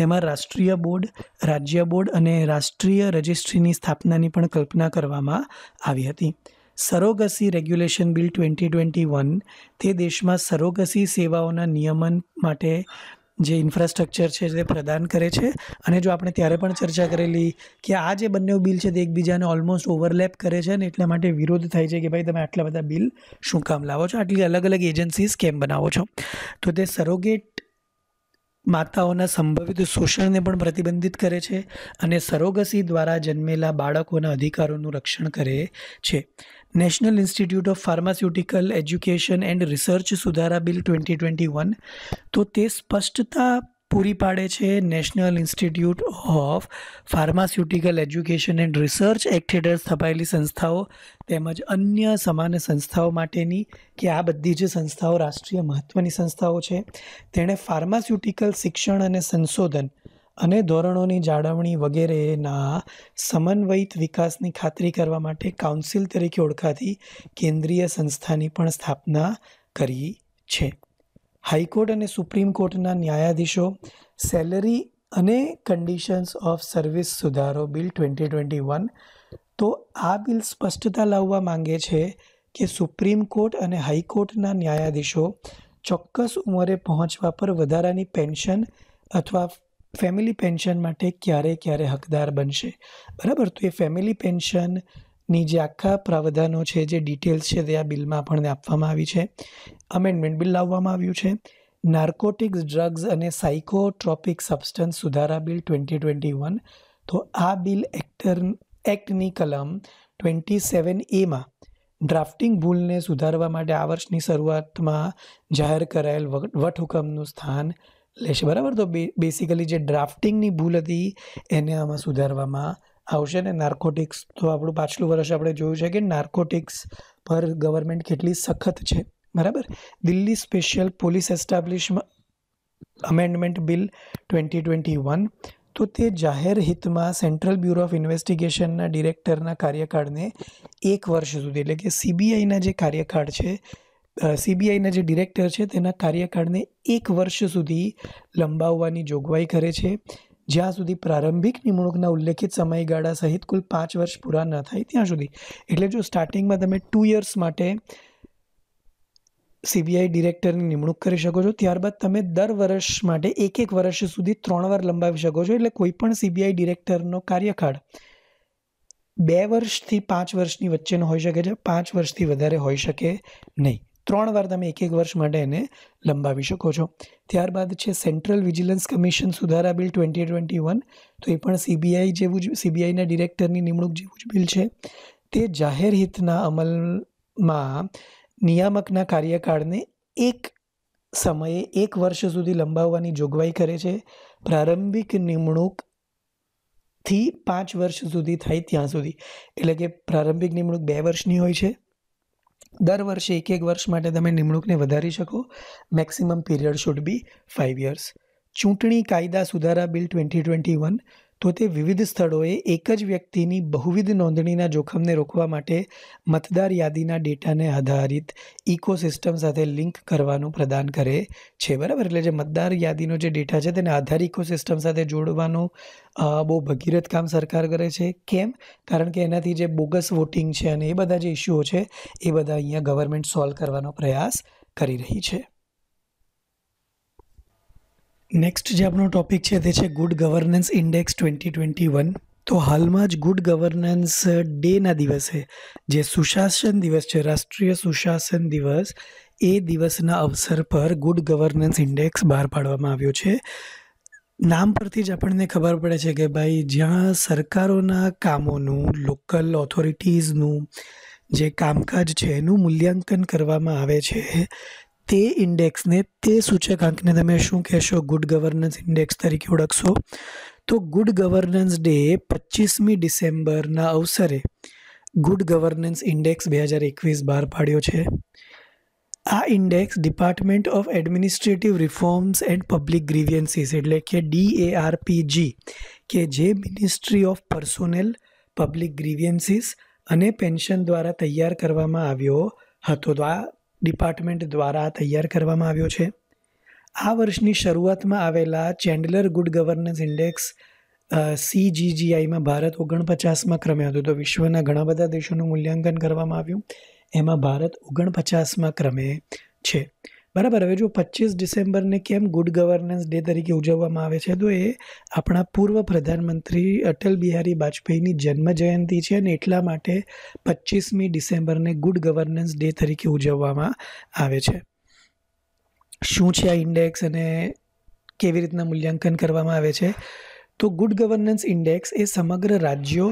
તેમાં રાષ્ટ્રીય બોર્ડ રાજ્ય બોર્ડ અને રાષ્ટ્રીય રજિસ્ટ્રીની સ્થાપનાની પણ કલ્પના કરવામાં આવી હતી surrogacy regulation bill twenty twenty one તે દેશમાં સરોગસી સેવાઓના નિયમન માટે જે ઇન્ફ્રાસ્ટ્રક્ચર છે તે પ્રદાન કરે છે અને જો આપણે ત્યારે પણ ચર્ચા કરેલી કે આ જે બંને બિલ છે તે એકબીજાને ઓલમોસ્ટ ઓવરલેપ કરે છે ને એટલા માટે વિરોધ થાય છે કે ભાઈ તમે આટલા બધા બિલ શું કામ લાવો છો આટલી અલગ અલગ એજન્સી કેમ બનાવો છો તો તે સરોગેટ માતાઓના સંભવિત શોષણને પણ પ્રતિબંધિત કરે છે અને સરોગસી દ્વારા જન્મેલા બાળકોના અધિકારોનું રક્ષણ કરે છે national institute of pharmaceutical education and research સુધારા બિલ ટ્વેન્ટી ટ્વેન્ટી વન તો તે સ્પષ્ટતા પૂરી પાડે છે national institute of pharmaceutical education and research act હેઠળ સ્થપાયેલી સંસ્થાઓ તેમજ અન્ય સમાન સંસ્થાઓ માટેની કે આ બધી જે સંસ્થાઓ રાષ્ટ્રીય મહત્ત્વની સંસ્થાઓ છે તેણે ફાર્માસ્યુટિકલ શિક્ષણ અને સંશોધન અને ધોરણોની જાળવણી વગેરેના સમન્વયિત વિકાસની ખાતરી કરવા માટે કાઉન્સિલ તરીકે ઓળખાતી કેન્દ્રીય સંસ્થાની પણ સ્થાપના કરી છે હાઈકોર્ટ અને સુપ્રીમ કોર્ટના ન્યાયાધીશો સેલરી અને કન્ડિશન્સ ઓફ સર્વિસ સુધારો બિલ ટ્વેન્ટી ટ્વેન્ટી વન તો આ બિલ સ્પષ્ટતા લાવવા માંગે છે કે સુપ્રીમ કોર્ટ અને હાઈકોર્ટના ન્યાયાધીશો ચોક્કસ ઉંમરે પહોંચવા પર વધારાની પેન્શન અથવા ફેમિલી પેન્શન માટે ક્યારે ક્યારે હકદાર બનશે બરાબર તો એ ફેમિલી પેન્શન ની જે આખા પ્રાવધાનો છે જે ડિટેલ્સ છે તે આ બિલમાં આપણને આપવામાં આવી છે અમેન્ડમેન્ટ બિલ લાવવામાં આવ્યું છે નાર્કોટિક્સ ડ્રગ્સ અને સાયકોટ્રોપિક સબસ્ટન્સ સુધારા બિલ ટ્વેન્ટી ટ્વેન્ટી વન તો આ બિલ એક્ટર એક્ટની કલમ ટ્વેન્ટી સેવન એમાં ડ્રાફ્ટિંગ ભૂલને સુધારવા માટે આ વર્ષની શરૂઆતમાં જાહેર કરાયેલ વટહુકમનું સ્થાન લેશે બરાબર તો બેસિકલી જે ડ્રાફ્ટિંગની ભૂલ હતી એને આમાં સુધારવામાં આવશે ને નાર્કોટિક્સ તો આપણું પાછલું વર્ષ આપણે જોયું છે કે નાર્કોટિક્સ પર ગવર્મેન્ટ કેટલી સખત છે બરાબર Delhi special police establishment amendment bill twenty twenty one તો તે જાહેર હિતમાં સેન્ટ્રલ બ્યુરો ઓફ ઇન્વેસ્ટિગેશનના ડિરેક્ટરના કાર્યકાળને એક વર્ષ સુધી એટલે કે સીબીઆઈના જે કાર્યકાળ છે સીબીઆઈના જે ડિરેક્ટર છે તેના કાર્યકાળને એક વર્ષ સુધી લંબાવવાની જોગવાઈ કરે છે જ્યાં સુધી પ્રારંભિક નિમણૂકના ઉલ્લેખિત સમયગાળા સહિત કુલ પાંચ વર્ષ પૂરા ન થાય ત્યાં સુધી એટલે જો સ્ટાર્ટિંગમાં તમે ટુ યર્સ માટે સીબીઆઈ ડિરેક્ટરની નિમણૂક કરી શકો છો ત્યારબાદ તમે દર વર્ષ માટે એક એક વર્ષ સુધી ત્રણ વાર લંબાવી શકો છો એટલે કોઈ પણ સીબીઆઈ ડિરેક્ટરનો કાર્યકાળ બે વર્ષથી પાંચ વર્ષની વચ્ચેનો હોઈ શકે છે પાંચ વર્ષથી વધારે હોઈ શકે નહીં ત્રણ વાર તમે એક એક વર્ષ માટે એને લંબાવી શકો છો ત્યારબાદ છે સેન્ટ્રલ વિજિલન્સ કમિશન સુધારા બિલ ટ્વેન્ટી ટ્વેન્ટી વન તો એ પણ સીબીઆઈ જેવું જ સીબીઆઈના ડિરેક્ટરની નિમણૂક જેવું જ બિલ છે તે જાહેર હિતના અમલમાં નિયામકના કાર્યકાળને એક સમયે એક વર્ષ સુધી લંબાવવાની જોગવાઈ કરે છે પ્રારંભિક નિમણૂકથી પાંચ વર્ષ સુધી થાય ત્યાં સુધી એટલે કે પ્રારંભિક નિમણૂક બે વર્ષની હોય છે દર વર્ષે એક એક વર્ષ માટે તમે નિમણૂકને વધારી શકો maximum period should be five years ચૂંટણી કાયદા સુધારા બિલ ટ્વેન્ટી ટ્વેન્ટી વન તો તે વિવિધ સ્થળોએ એક જ વ્યક્તિની બહુવિધ નોંધણીના જોખમને રોકવા માટે મતદાર યાદીના ડેટાને આધારિત ઇકોસિસ્ટમ સાથે લિંક કરવાનું પ્રદાન કરે છે બરાબર એટલે જે મતદાર યાદીનો જે ડેટા છે તેને આધાર ઇકોસિસ્ટમ સાથે જોડવાનું બહુ ભગીરથ કામ સરકાર કરે છે કેમ કારણ કે એનાથી જે બોગસ વોટિંગ છે અને એ બધા જે ઇસ્યુઓ છે એ બધા અહીંયા ગવર્મેન્ટ સોલ્વ કરવાનો પ્રયાસ કરી રહી છે નેક્સ્ટ જે આપણો ટોપિક છે તે છે good governance index twenty twenty one તો હાલમાં જ ગુડ ગવર્નન્સ ડેના દિવસે જે સુશાસન દિવસ છે રાષ્ટ્રીય સુશાસન દિવસ એ દિવસના અવસર પર ગુડ ગવર્નન્સ ઇન્ડેક્સ બહાર પાડવામાં આવ્યો છે નામ પરથી જ આપણને ખબર પડે છે કે ભાઈ જ્યાં સરકારોના કામોનું લોકલ ઓથોરિટીઝનું જે કામકાજ છે એનું મૂલ્યાંકન કરવામાં આવે છે તે ઇન્ડેક્સને તે સૂચકાંકને તમે શું કહેશો ગુડ ગવર્નન્સ ઇન્ડેક્સ તરીકે ઓળખશો તો ગુડ ગવર્નન્સ ડે પચીસમી ડિસેમ્બરના અવસરે ગુડ ગવર્નન્સ ઇન્ડેક્સ બે હજાર એકવીસ બહાર પાડ્યો છે આ index department of administrative reforms and public grievances એટલે કે ડી ડીએઆરપીજી કે જે ministry of personnel public grievances અને પેન્શન દ્વારા તૈયાર કરવામાં આવ્યો હતો તો આ ડિપાર્ટમેન્ટ દ્વારા તૈયાર કરવામાં આવ્યો છે આ વર્ષની શરૂઆતમાં આવેલા ચેન્ડલર ગુડ ગવર્નન્સ ઇન્ડેક્સ સીજીજીઆઈમાં ભારત ઓગણપચાસમાં ક્રમે હતું તો વિશ્વના ઘણા બધા દેશોનું મૂલ્યાંકન કરવામાં આવ્યું એમાં ભારત ઓગણપચાસમાં ક્રમે છે બરાબર હવે જો પચીસ ડિસેમ્બરને કેમ ગુડ ગવર્નન્સ ડે તરીકે ઉજવવામાં આવે છે તો એ આપણા પૂર્વ પ્રધાનમંત્રી અટલ બિહારી વાજપેયીની જન્મ જયંતિ છે અને એટલા માટે પચીસમી ડિસેમ્બરને ગુડ ગવર્નન્સ ડે તરીકે ઉજવવામાં આવે છે શું છે આ ઇન્ડેક્સ અને કેવી રીતના મૂલ્યાંકન કરવામાં આવે છે તો ગુડ ગવર્નન્સ ઇન્ડેક્સ એ સમગ્ર રાજ્યો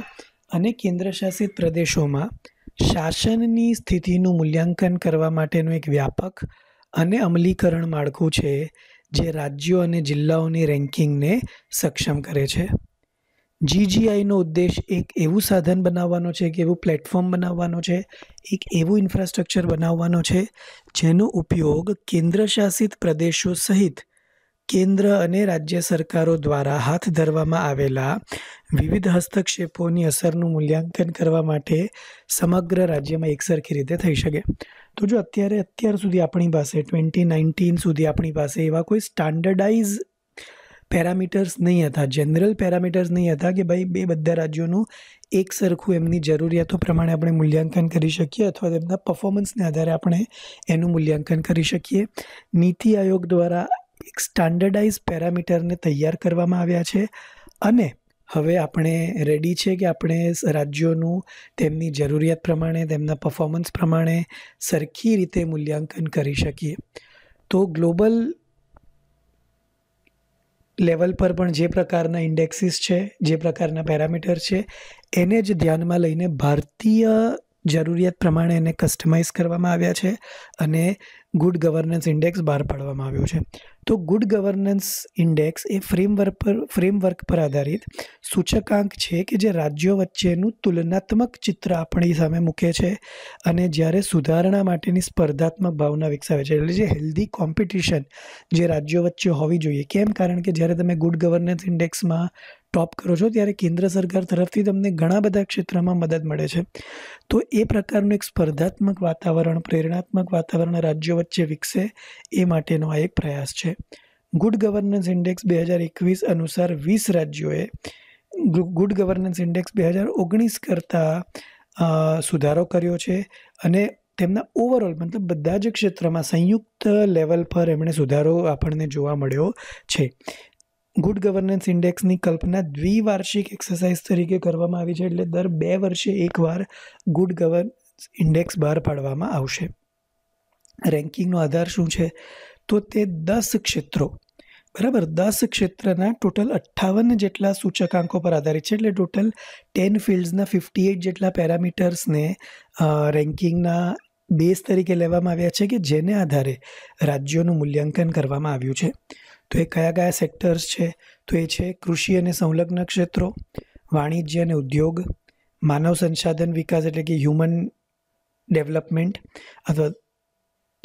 અને કેન્દ્રશાસિત પ્રદેશોમાં શાસનની સ્થિતિનું મૂલ્યાંકન કરવા માટેનું એક વ્યાપક અને અમલીકરણ માળખું છે જે રાજ્યો અને જિલ્લાઓની રેન્કિંગને સક્ષમ કરે છે જીજીઆઈનો ઉદ્દેશ એક એવું સાધન બનાવવાનો છે કે એવું પ્લેટફોર્મ બનાવવાનો છે એક એવું ઇન્ફ્રાસ્ટ્રક્ચર બનાવવાનો છે જેનો ઉપયોગ કેન્દ્રશાસિત પ્રદેશો સહિત કેન્દ્ર અને રાજ્ય સરકારો દ્વારા હાથ ધરવામાં આવેલા વિવિધ હસ્તક્ષેપોની અસરનું મૂલ્યાંકન કરવા માટે સમગ્ર રાજ્યમાં એકસરખી રીતે થઈ શકે તો જો અત્યારે અત્યાર સુધી આપણી પાસે ટ્વેન્ટી નાઇન્ટીન સુધી આપણી પાસે એવા કોઈ સ્ટાન્ડર્ડાઇઝ પેરામીટર્સ નહીં હતા જનરલ પેરામીટર્સ નહીં હતા કે ભાઈ બે બધા રાજ્યોનું એક સરખું એમની જરૂરિયાતો પ્રમાણે આપણે મૂલ્યાંકન કરી શકીએ અથવા તેમના પર્ફોમન્સને આધારે આપણે એનું મૂલ્યાંકન કરી શકીએ નીતિ આયોગ દ્વારા એક સ્ટાન્ડર્ડાઇઝ પેરામીટરને તૈયાર કરવામાં આવ્યા છે અને હવે આપણે રેડી છે કે આપણે રાજ્યોનું તેમની જરૂરિયાત પ્રમાણે તેમના પરફોર્મન્સ પ્રમાણે સરખી રીતે મૂલ્યાંકન કરી શકીએ તો ગ્લોબલ લેવલ પર પણ જે પ્રકારના ઇન્ડેક્સિસ છે જે પ્રકારના પેરામીટર છે એને જ ધ્યાનમાં લઈને ભારતીય જરૂરિયાત પ્રમાણે એને કસ્ટમાઇઝ કરવામાં આવ્યા છે અને ગુડ ગવર્નન્સ ઇન્ડેક્સ બહાર પાડવામાં આવ્યો છે તો ગુડ ગવર્નન્સ ઇન્ડેક્સ એ ફ્રેમવર્ક પર ફ્રેમવર્ક પર આધારિત સૂચકાંક છે કે જે રાજ્યો વચ્ચેનું તુલનાત્મક ચિત્ર આપણી સામે મૂકે છે અને જ્યારે સુધારણા માટેની સ્પર્ધાત્મક ભાવના વિકસાવે છે એટલે જે હેલ્ધી કોમ્પિટિશન જે રાજ્યો વચ્ચે હોવી જોઈએ કેમ કારણ કે જ્યારે તમે ગુડ ગવર્નન્સ ઇન્ડેક્સમાં ટોપ કરો છો ત્યારે કેન્દ્ર સરકાર તરફથી તમને ઘણા બધા ક્ષેત્રમાં મદદ મળે છે તો એ પ્રકારનું એક સ્પર્ધાત્મક વાતાવરણ પ્રેરણાત્મક વાતાવરણ રાજ્યો વચ્ચે વિકસે એ માટેનો આ એક પ્રયાસ છે ગુડ ગવર્નન્સ ઇન્ડેક્સ બે હજાર એકવીસ અનુસાર વીસ રાજ્યોએ ગુડ ગવર્નન્સ ઇન્ડેક્સ બે હજાર ઓગણીસ કરતાં સુધારો કર્યો છે અને તેમના ઓવરઓલ મતલબ બધા જ ક્ષેત્રમાં સંયુક્ત લેવલ પર એમણે સુધારો આપણને જોવા મળ્યો છે ગુડ ગવર્નન્સ ઇન્ડેક્સની કલ્પના દ્વિવાર્ષિક એક્સરસાઇઝ તરીકે કરવામાં આવી છે એટલે દર બે વર્ષે એકવાર ગુડ ગવર્નન્સ ઇન્ડેક્સ બહાર પાડવામાં આવશે રેન્કિંગનો આધાર શું છે તો તે દસ ક્ષેત્રો બરાબર દસ ક્ષેત્રના ટોટલ અઠ્ઠાવન જેટલા સૂચકાંકો પર આધારિત છે એટલે ટોટલ ટેન ફિલ્ડ્સના ફિફ્ટી એઇટ જેટલા પેરામીટર્સને રેન્કિંગના બેઝ તરીકે લેવામાં આવ્યા છે કે જેને આધારે રાજ્યોનું મૂલ્યાંકન કરવામાં આવ્યું છે તો એ કયા કયા સેક્ટર્સ છે તો એ છે કૃષિ અને સંલગ્ન ક્ષેત્રો વાણિજ્ય અને ઉદ્યોગ માનવ સંસાધન વિકાસ એટલે કે હ્યુમન ડેવલપમેન્ટ અથવા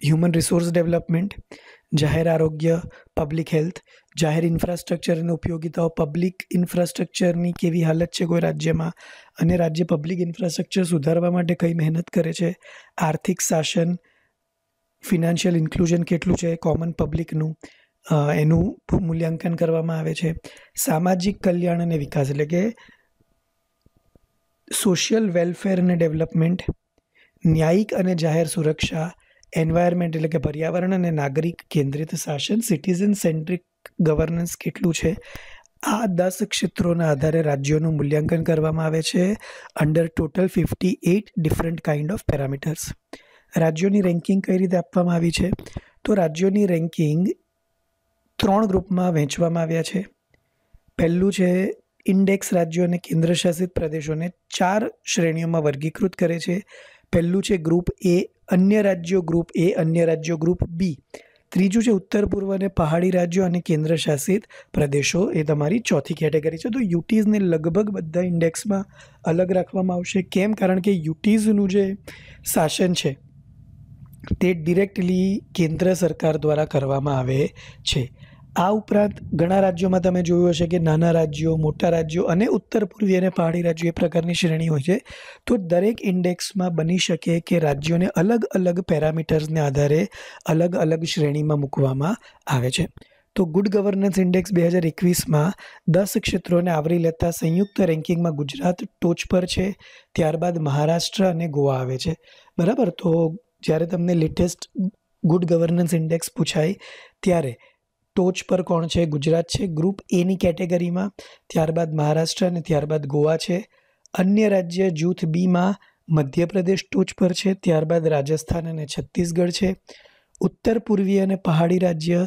હ્યુમન રિસોર્સ ડેવલપમેન્ટ જાહેર આરોગ્ય પબ્લિક હેલ્થ જાહેર ઇન્ફ્રાસ્ટ્રક્ચર અને ઉપયોગિતાઓ પબ્લિક ઇન્ફ્રાસ્ટ્રક્ચરની કેવી હાલત છે કોઈ રાજ્યમાં અને રાજ્ય પબ્લિક ઇન્ફ્રાસ્ટ્રક્ચર સુધારવા માટે કઈ મહેનત કરે છે આર્થિક શાસન ફિનાન્શિયલ ઇન્ક્લુઝન કેટલું છે કોમન પબ્લિકનું એનું મૂલ્યાંકન કરવામાં આવે છે સામાજિક કલ્યાણ અને વિકાસ એટલે કે સોશિયલ વેલફેર અને ડેવલપમેન્ટ ન્યાયિક અને જાહેર સુરક્ષા એન્વાયરમેન્ટ એટલે કે પર્યાવરણ અને નાગરિક કેન્દ્રિત શાસન સિટીઝન સેન્ટ્રિક ગવર્નન્સ કેટલું છે આ દસ ક્ષેત્રોના આધારે રાજ્યોનું મૂલ્યાંકન કરવામાં આવે છે under total fifty eight different kind of parameters રાજ્યોની રેન્કિંગ કઈ રીતે આપવામાં આવી છે તો રાજ્યોની રેન્કિંગ ત્રણ ગ્રુપમાં વહેંચવામાં આવ્યા છે પહેલું છે ઇન્ડેક્સ રાજ્યો અને કેન્દ્રશાસિત પ્રદેશોને ચાર શ્રેણીઓમાં વર્ગીકૃત કરે છે પહેલું છે ગ્રુપ એ અન્ય રાજ્યો ગ્રુપ એ અન્ય રાજ્યો ગ્રુપ બી ત્રીજું છે ઉત્તર પૂર્વ અને પહાડી રાજ્યો અને કેન્દ્રશાસિત પ્રદેશો એ તમારી ચોથી કેટેગરી છે તો યુટીઝને લગભગ બધા ઇન્ડેક્સમાં અલગ રાખવામાં આવશે કેમ કારણ કે યુટીઝનું જે શાસન છે તે ડિરેક્ટલી કેન્દ્ર સરકાર દ્વારા કરવામાં આવે છે આ ઉપરાંત ઘણા રાજ્યોમાં તમે જોયું હશે કે નાના રાજ્યો મોટા રાજ્યો અને ઉત્તર પૂર્વી અને પહાડી રાજ્યો એ પ્રકારની શ્રેણી હોય છે તો દરેક ઇન્ડેક્સમાં બની શકે કે રાજ્યોને અલગ અલગ પેરામીટર્સને આધારે અલગ અલગ શ્રેણીમાં મૂકવામાં આવે છે તો ગુડ ગવર્નન્સ ઇન્ડેક્સ બે હજાર એકવીસમાં દસ ક્ષેત્રોને આવરી લેતા સંયુક્ત રેન્કિંગમાં ગુજરાત ટોચ પર છે ત્યારબાદ મહારાષ્ટ્ર અને ગોવા આવે છે બરાબર તો જ્યારે તમને લેટેસ્ટ ગુડ ગવર્નન્સ ઇન્ડેક્સ પૂછાય ત્યારે ટોચ પર કોણ છે ગુજરાત છે ગ્રુપ એની કેટેગરીમાં ત્યારબાદ મહારાષ્ટ્ર અને ત્યારબાદ ગોવા છે અન્ય રાજ્ય જૂથ બીમાં મધ્યપ્રદેશ ટોચ પર છે ત્યારબાદ રાજસ્થાન અને છત્તીસગઢ છે ઉત્તર પૂર્વીય અને પહાડી રાજ્ય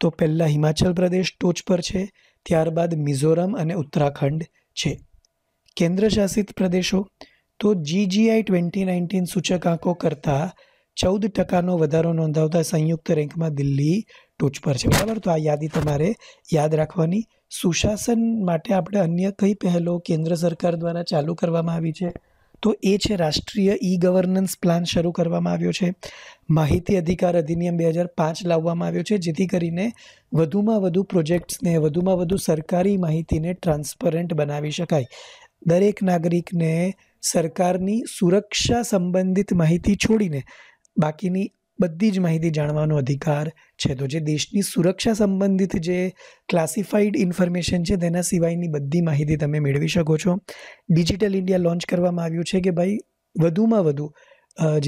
તો પહેલાં હિમાચલ પ્રદેશ ટોચ પર છે ત્યારબાદ મિઝોરમ અને ઉત્તરાખંડ છે કેન્દ્રશાસિત પ્રદેશો તો જીજીઆઈ ટ્વેન્ટી નાઇન્ટીન સૂચકાંકો કરતાં ચૌદ ટકાનો વધારો નોંધાવતા સંયુક્ત રેન્કમાં દિલ્હી ટોચ પર છે બરાબર તો આ યાદી તમારે યાદ રાખવાની સુશાસન માટે આપણે અન્ય કઈ પહેલો કેન્દ્ર સરકાર દ્વારા ચાલુ કરવામાં આવી છે તો એ છે રાષ્ટ્રીય ઈ ગવર્નન્સ પ્લાન શરૂ કરવામાં આવ્યો છે માહિતી અધિકાર અધિનિયમ બે હજાર પાંચ લાવવામાં આવ્યો છે જેથી કરીને વધુમાં વધુ પ્રોજેક્ટ્સને વધુમાં વધુ સરકારી માહિતીને ટ્રાન્સપરન્ટ બનાવી શકાય દરેક નાગરિકને સરકારની સુરક્ષા સંબંધિત માહિતી છોડીને બાકીની બધી જ માહિતી જાણવાનો અધિકાર છે તો જે દેશની સુરક્ષા સંબંધિત જે ક્લાસિફાઈડ ઇન્ફોર્મેશન છે તેના સિવાયની બધી માહિતી તમે મેળવી શકો છો ડિજિટલ ઇન્ડિયા લોન્ચ કરવામાં આવ્યું છે કે ભાઈ વધુમાં વધુ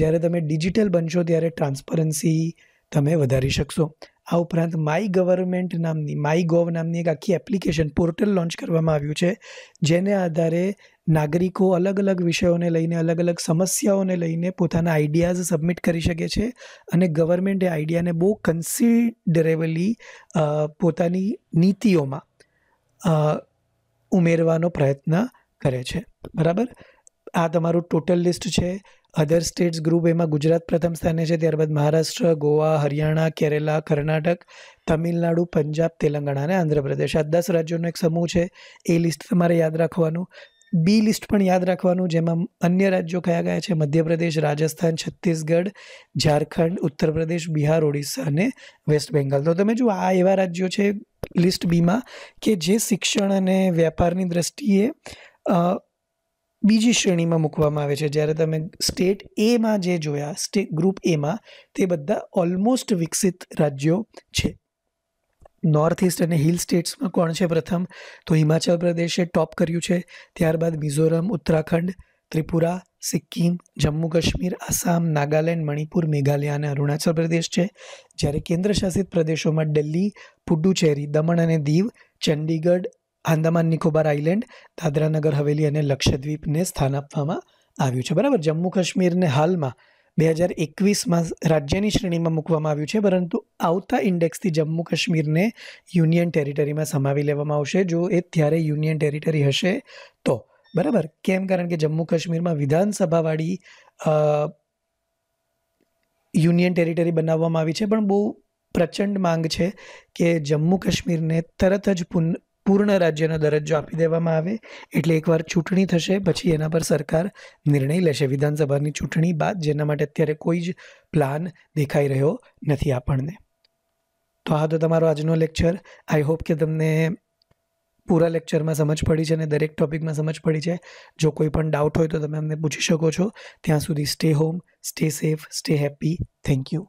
જ્યારે તમે ડિજિટલ બનશો ત્યારે ટ્રાન્સપરન્સી તમે વધારી શકશો આ ઉપરાંત માય ગવર્મેન્ટ નામની માય ગોવ નામની એક આખી એપ્લિકેશન પોર્ટલ લોન્ચ કરવામાં આવ્યું છે જેને આધારે નાગરિકો અલગ અલગ વિષયોને લઈને અલગ અલગ સમસ્યાઓને લઈને પોતાના આઈડિયાઝ સબમિટ કરી શકે છે અને ગવર્મેન્ટ એ આઈડિયાને બહુ કન્સિડરેબલી પોતાની નીતિઓમાં ઉમેરવાનો પ્રયત્ન કરે છે બરાબર આ તમારું ટોટલ લિસ્ટ છે અધર સ્ટેટ્સ ગ્રુપ એમાં ગુજરાત પ્રથમ સ્થાને છે ત્યારબાદ મહારાષ્ટ્ર ગોવા હરિયાણા કેરેલા કર્ણાટક તમિલનાડુ પંજાબ તેલંગાણા અને આંધ્રપ્રદેશ આ દસ રાજ્યોનો એક સમૂહ છે એ લિસ્ટ તમારે યાદ રાખવાનું બી લિસ્ટ પણ યાદ રાખવાનું જેમાં અન્ય રાજ્યો કયા ગયા છે મધ્યપ્રદેશ રાજસ્થાન છત્તીસગઢ ઝારખંડ ઉત્તર પ્રદેશ બિહાર ઓડિશા અને વેસ્ટ બેંગાલ તો તમે જુઓ આ એવા રાજ્યો છે લિસ્ટ બીમાં કે જે શિક્ષણ અને વ્યાપારની દ્રષ્ટિએ બીજી શ્રેણીમાં મૂકવામાં આવે છે જ્યારે તમે સ્ટેટ એમાં જે જોયા સ્ટેટ ગ્રુપ એમાં તે બધા ઓલમોસ્ટ વિકસિત રાજ્યો છે નોર્થ ઇસ્ટ અને હિલ સ્ટેટ્સમાં કોણ છે પ્રથમ તો હિમાચલ પ્રદેશે ટોપ કર્યું છે ત્યારબાદ મિઝોરમ ઉત્તરાખંડ ત્રિપુરા સિક્કિમ જમ્મુ કાશ્મીર આસામ નાગાલેન્ડ મણિપુર મેઘાલય અને અરુણાચલ પ્રદેશ છે જ્યારે કેન્દ્રશાસિત પ્રદેશોમાં દિલ્હી પુડુચેરી દમણ અને દીવ ચંડીગઢ આંદામાન નિકોબાર આઇલેન્ડ દાદરાનગર હવેલી અને લક્ષદ્વીપને સ્થાન આપવામાં આવ્યું છે બરાબર જમ્મુ કાશ્મીરને હાલમાં બે હજાર એકવીસમાં રાજ્યની શ્રેણીમાં મૂકવામાં આવ્યું છે પરંતુ આવતા ઇન્ડેક્સથી જમ્મુ કાશ્મીરને યુનિયન ટેરિટરીમાં સમાવી લેવામાં આવશે જો એ ત્યારે યુનિયન ટેરિટરી હશે તો બરાબર કેમ કારણ કે જમ્મુ કાશ્મીરમાં વિધાનસભાવાળી યુનિયન ટેરિટરી બનાવવામાં આવી છે પણ બહુ પ્રચંડ માંગ છે કે જમ્મુ કાશ્મીરને તરત જ પુન પૂર્ણ રાજ્યનો દરજ્જો આપી દેવામાં આવે એટલે એકવાર ચૂંટણી થશે પછી એના પર સરકાર નિર્ણય લેશે વિધાનસભાની ચૂંટણી બાદ જેના માટે અત્યારે કોઈ જ પ્લાન દેખાઈ રહ્યો નથી આપણને તો આ તો તમારો આજનો લેક્ચર આઈ હોપ કે તમને પૂરા લેક્ચરમાં સમજ પડી છે અને દરેક ટોપિકમાં સમજ પડી છે જો કોઈ પણ ડાઉટ હોય તો તમે અમને પૂછી શકો છો ત્યાં સુધી stay home stay safe stay happy thank you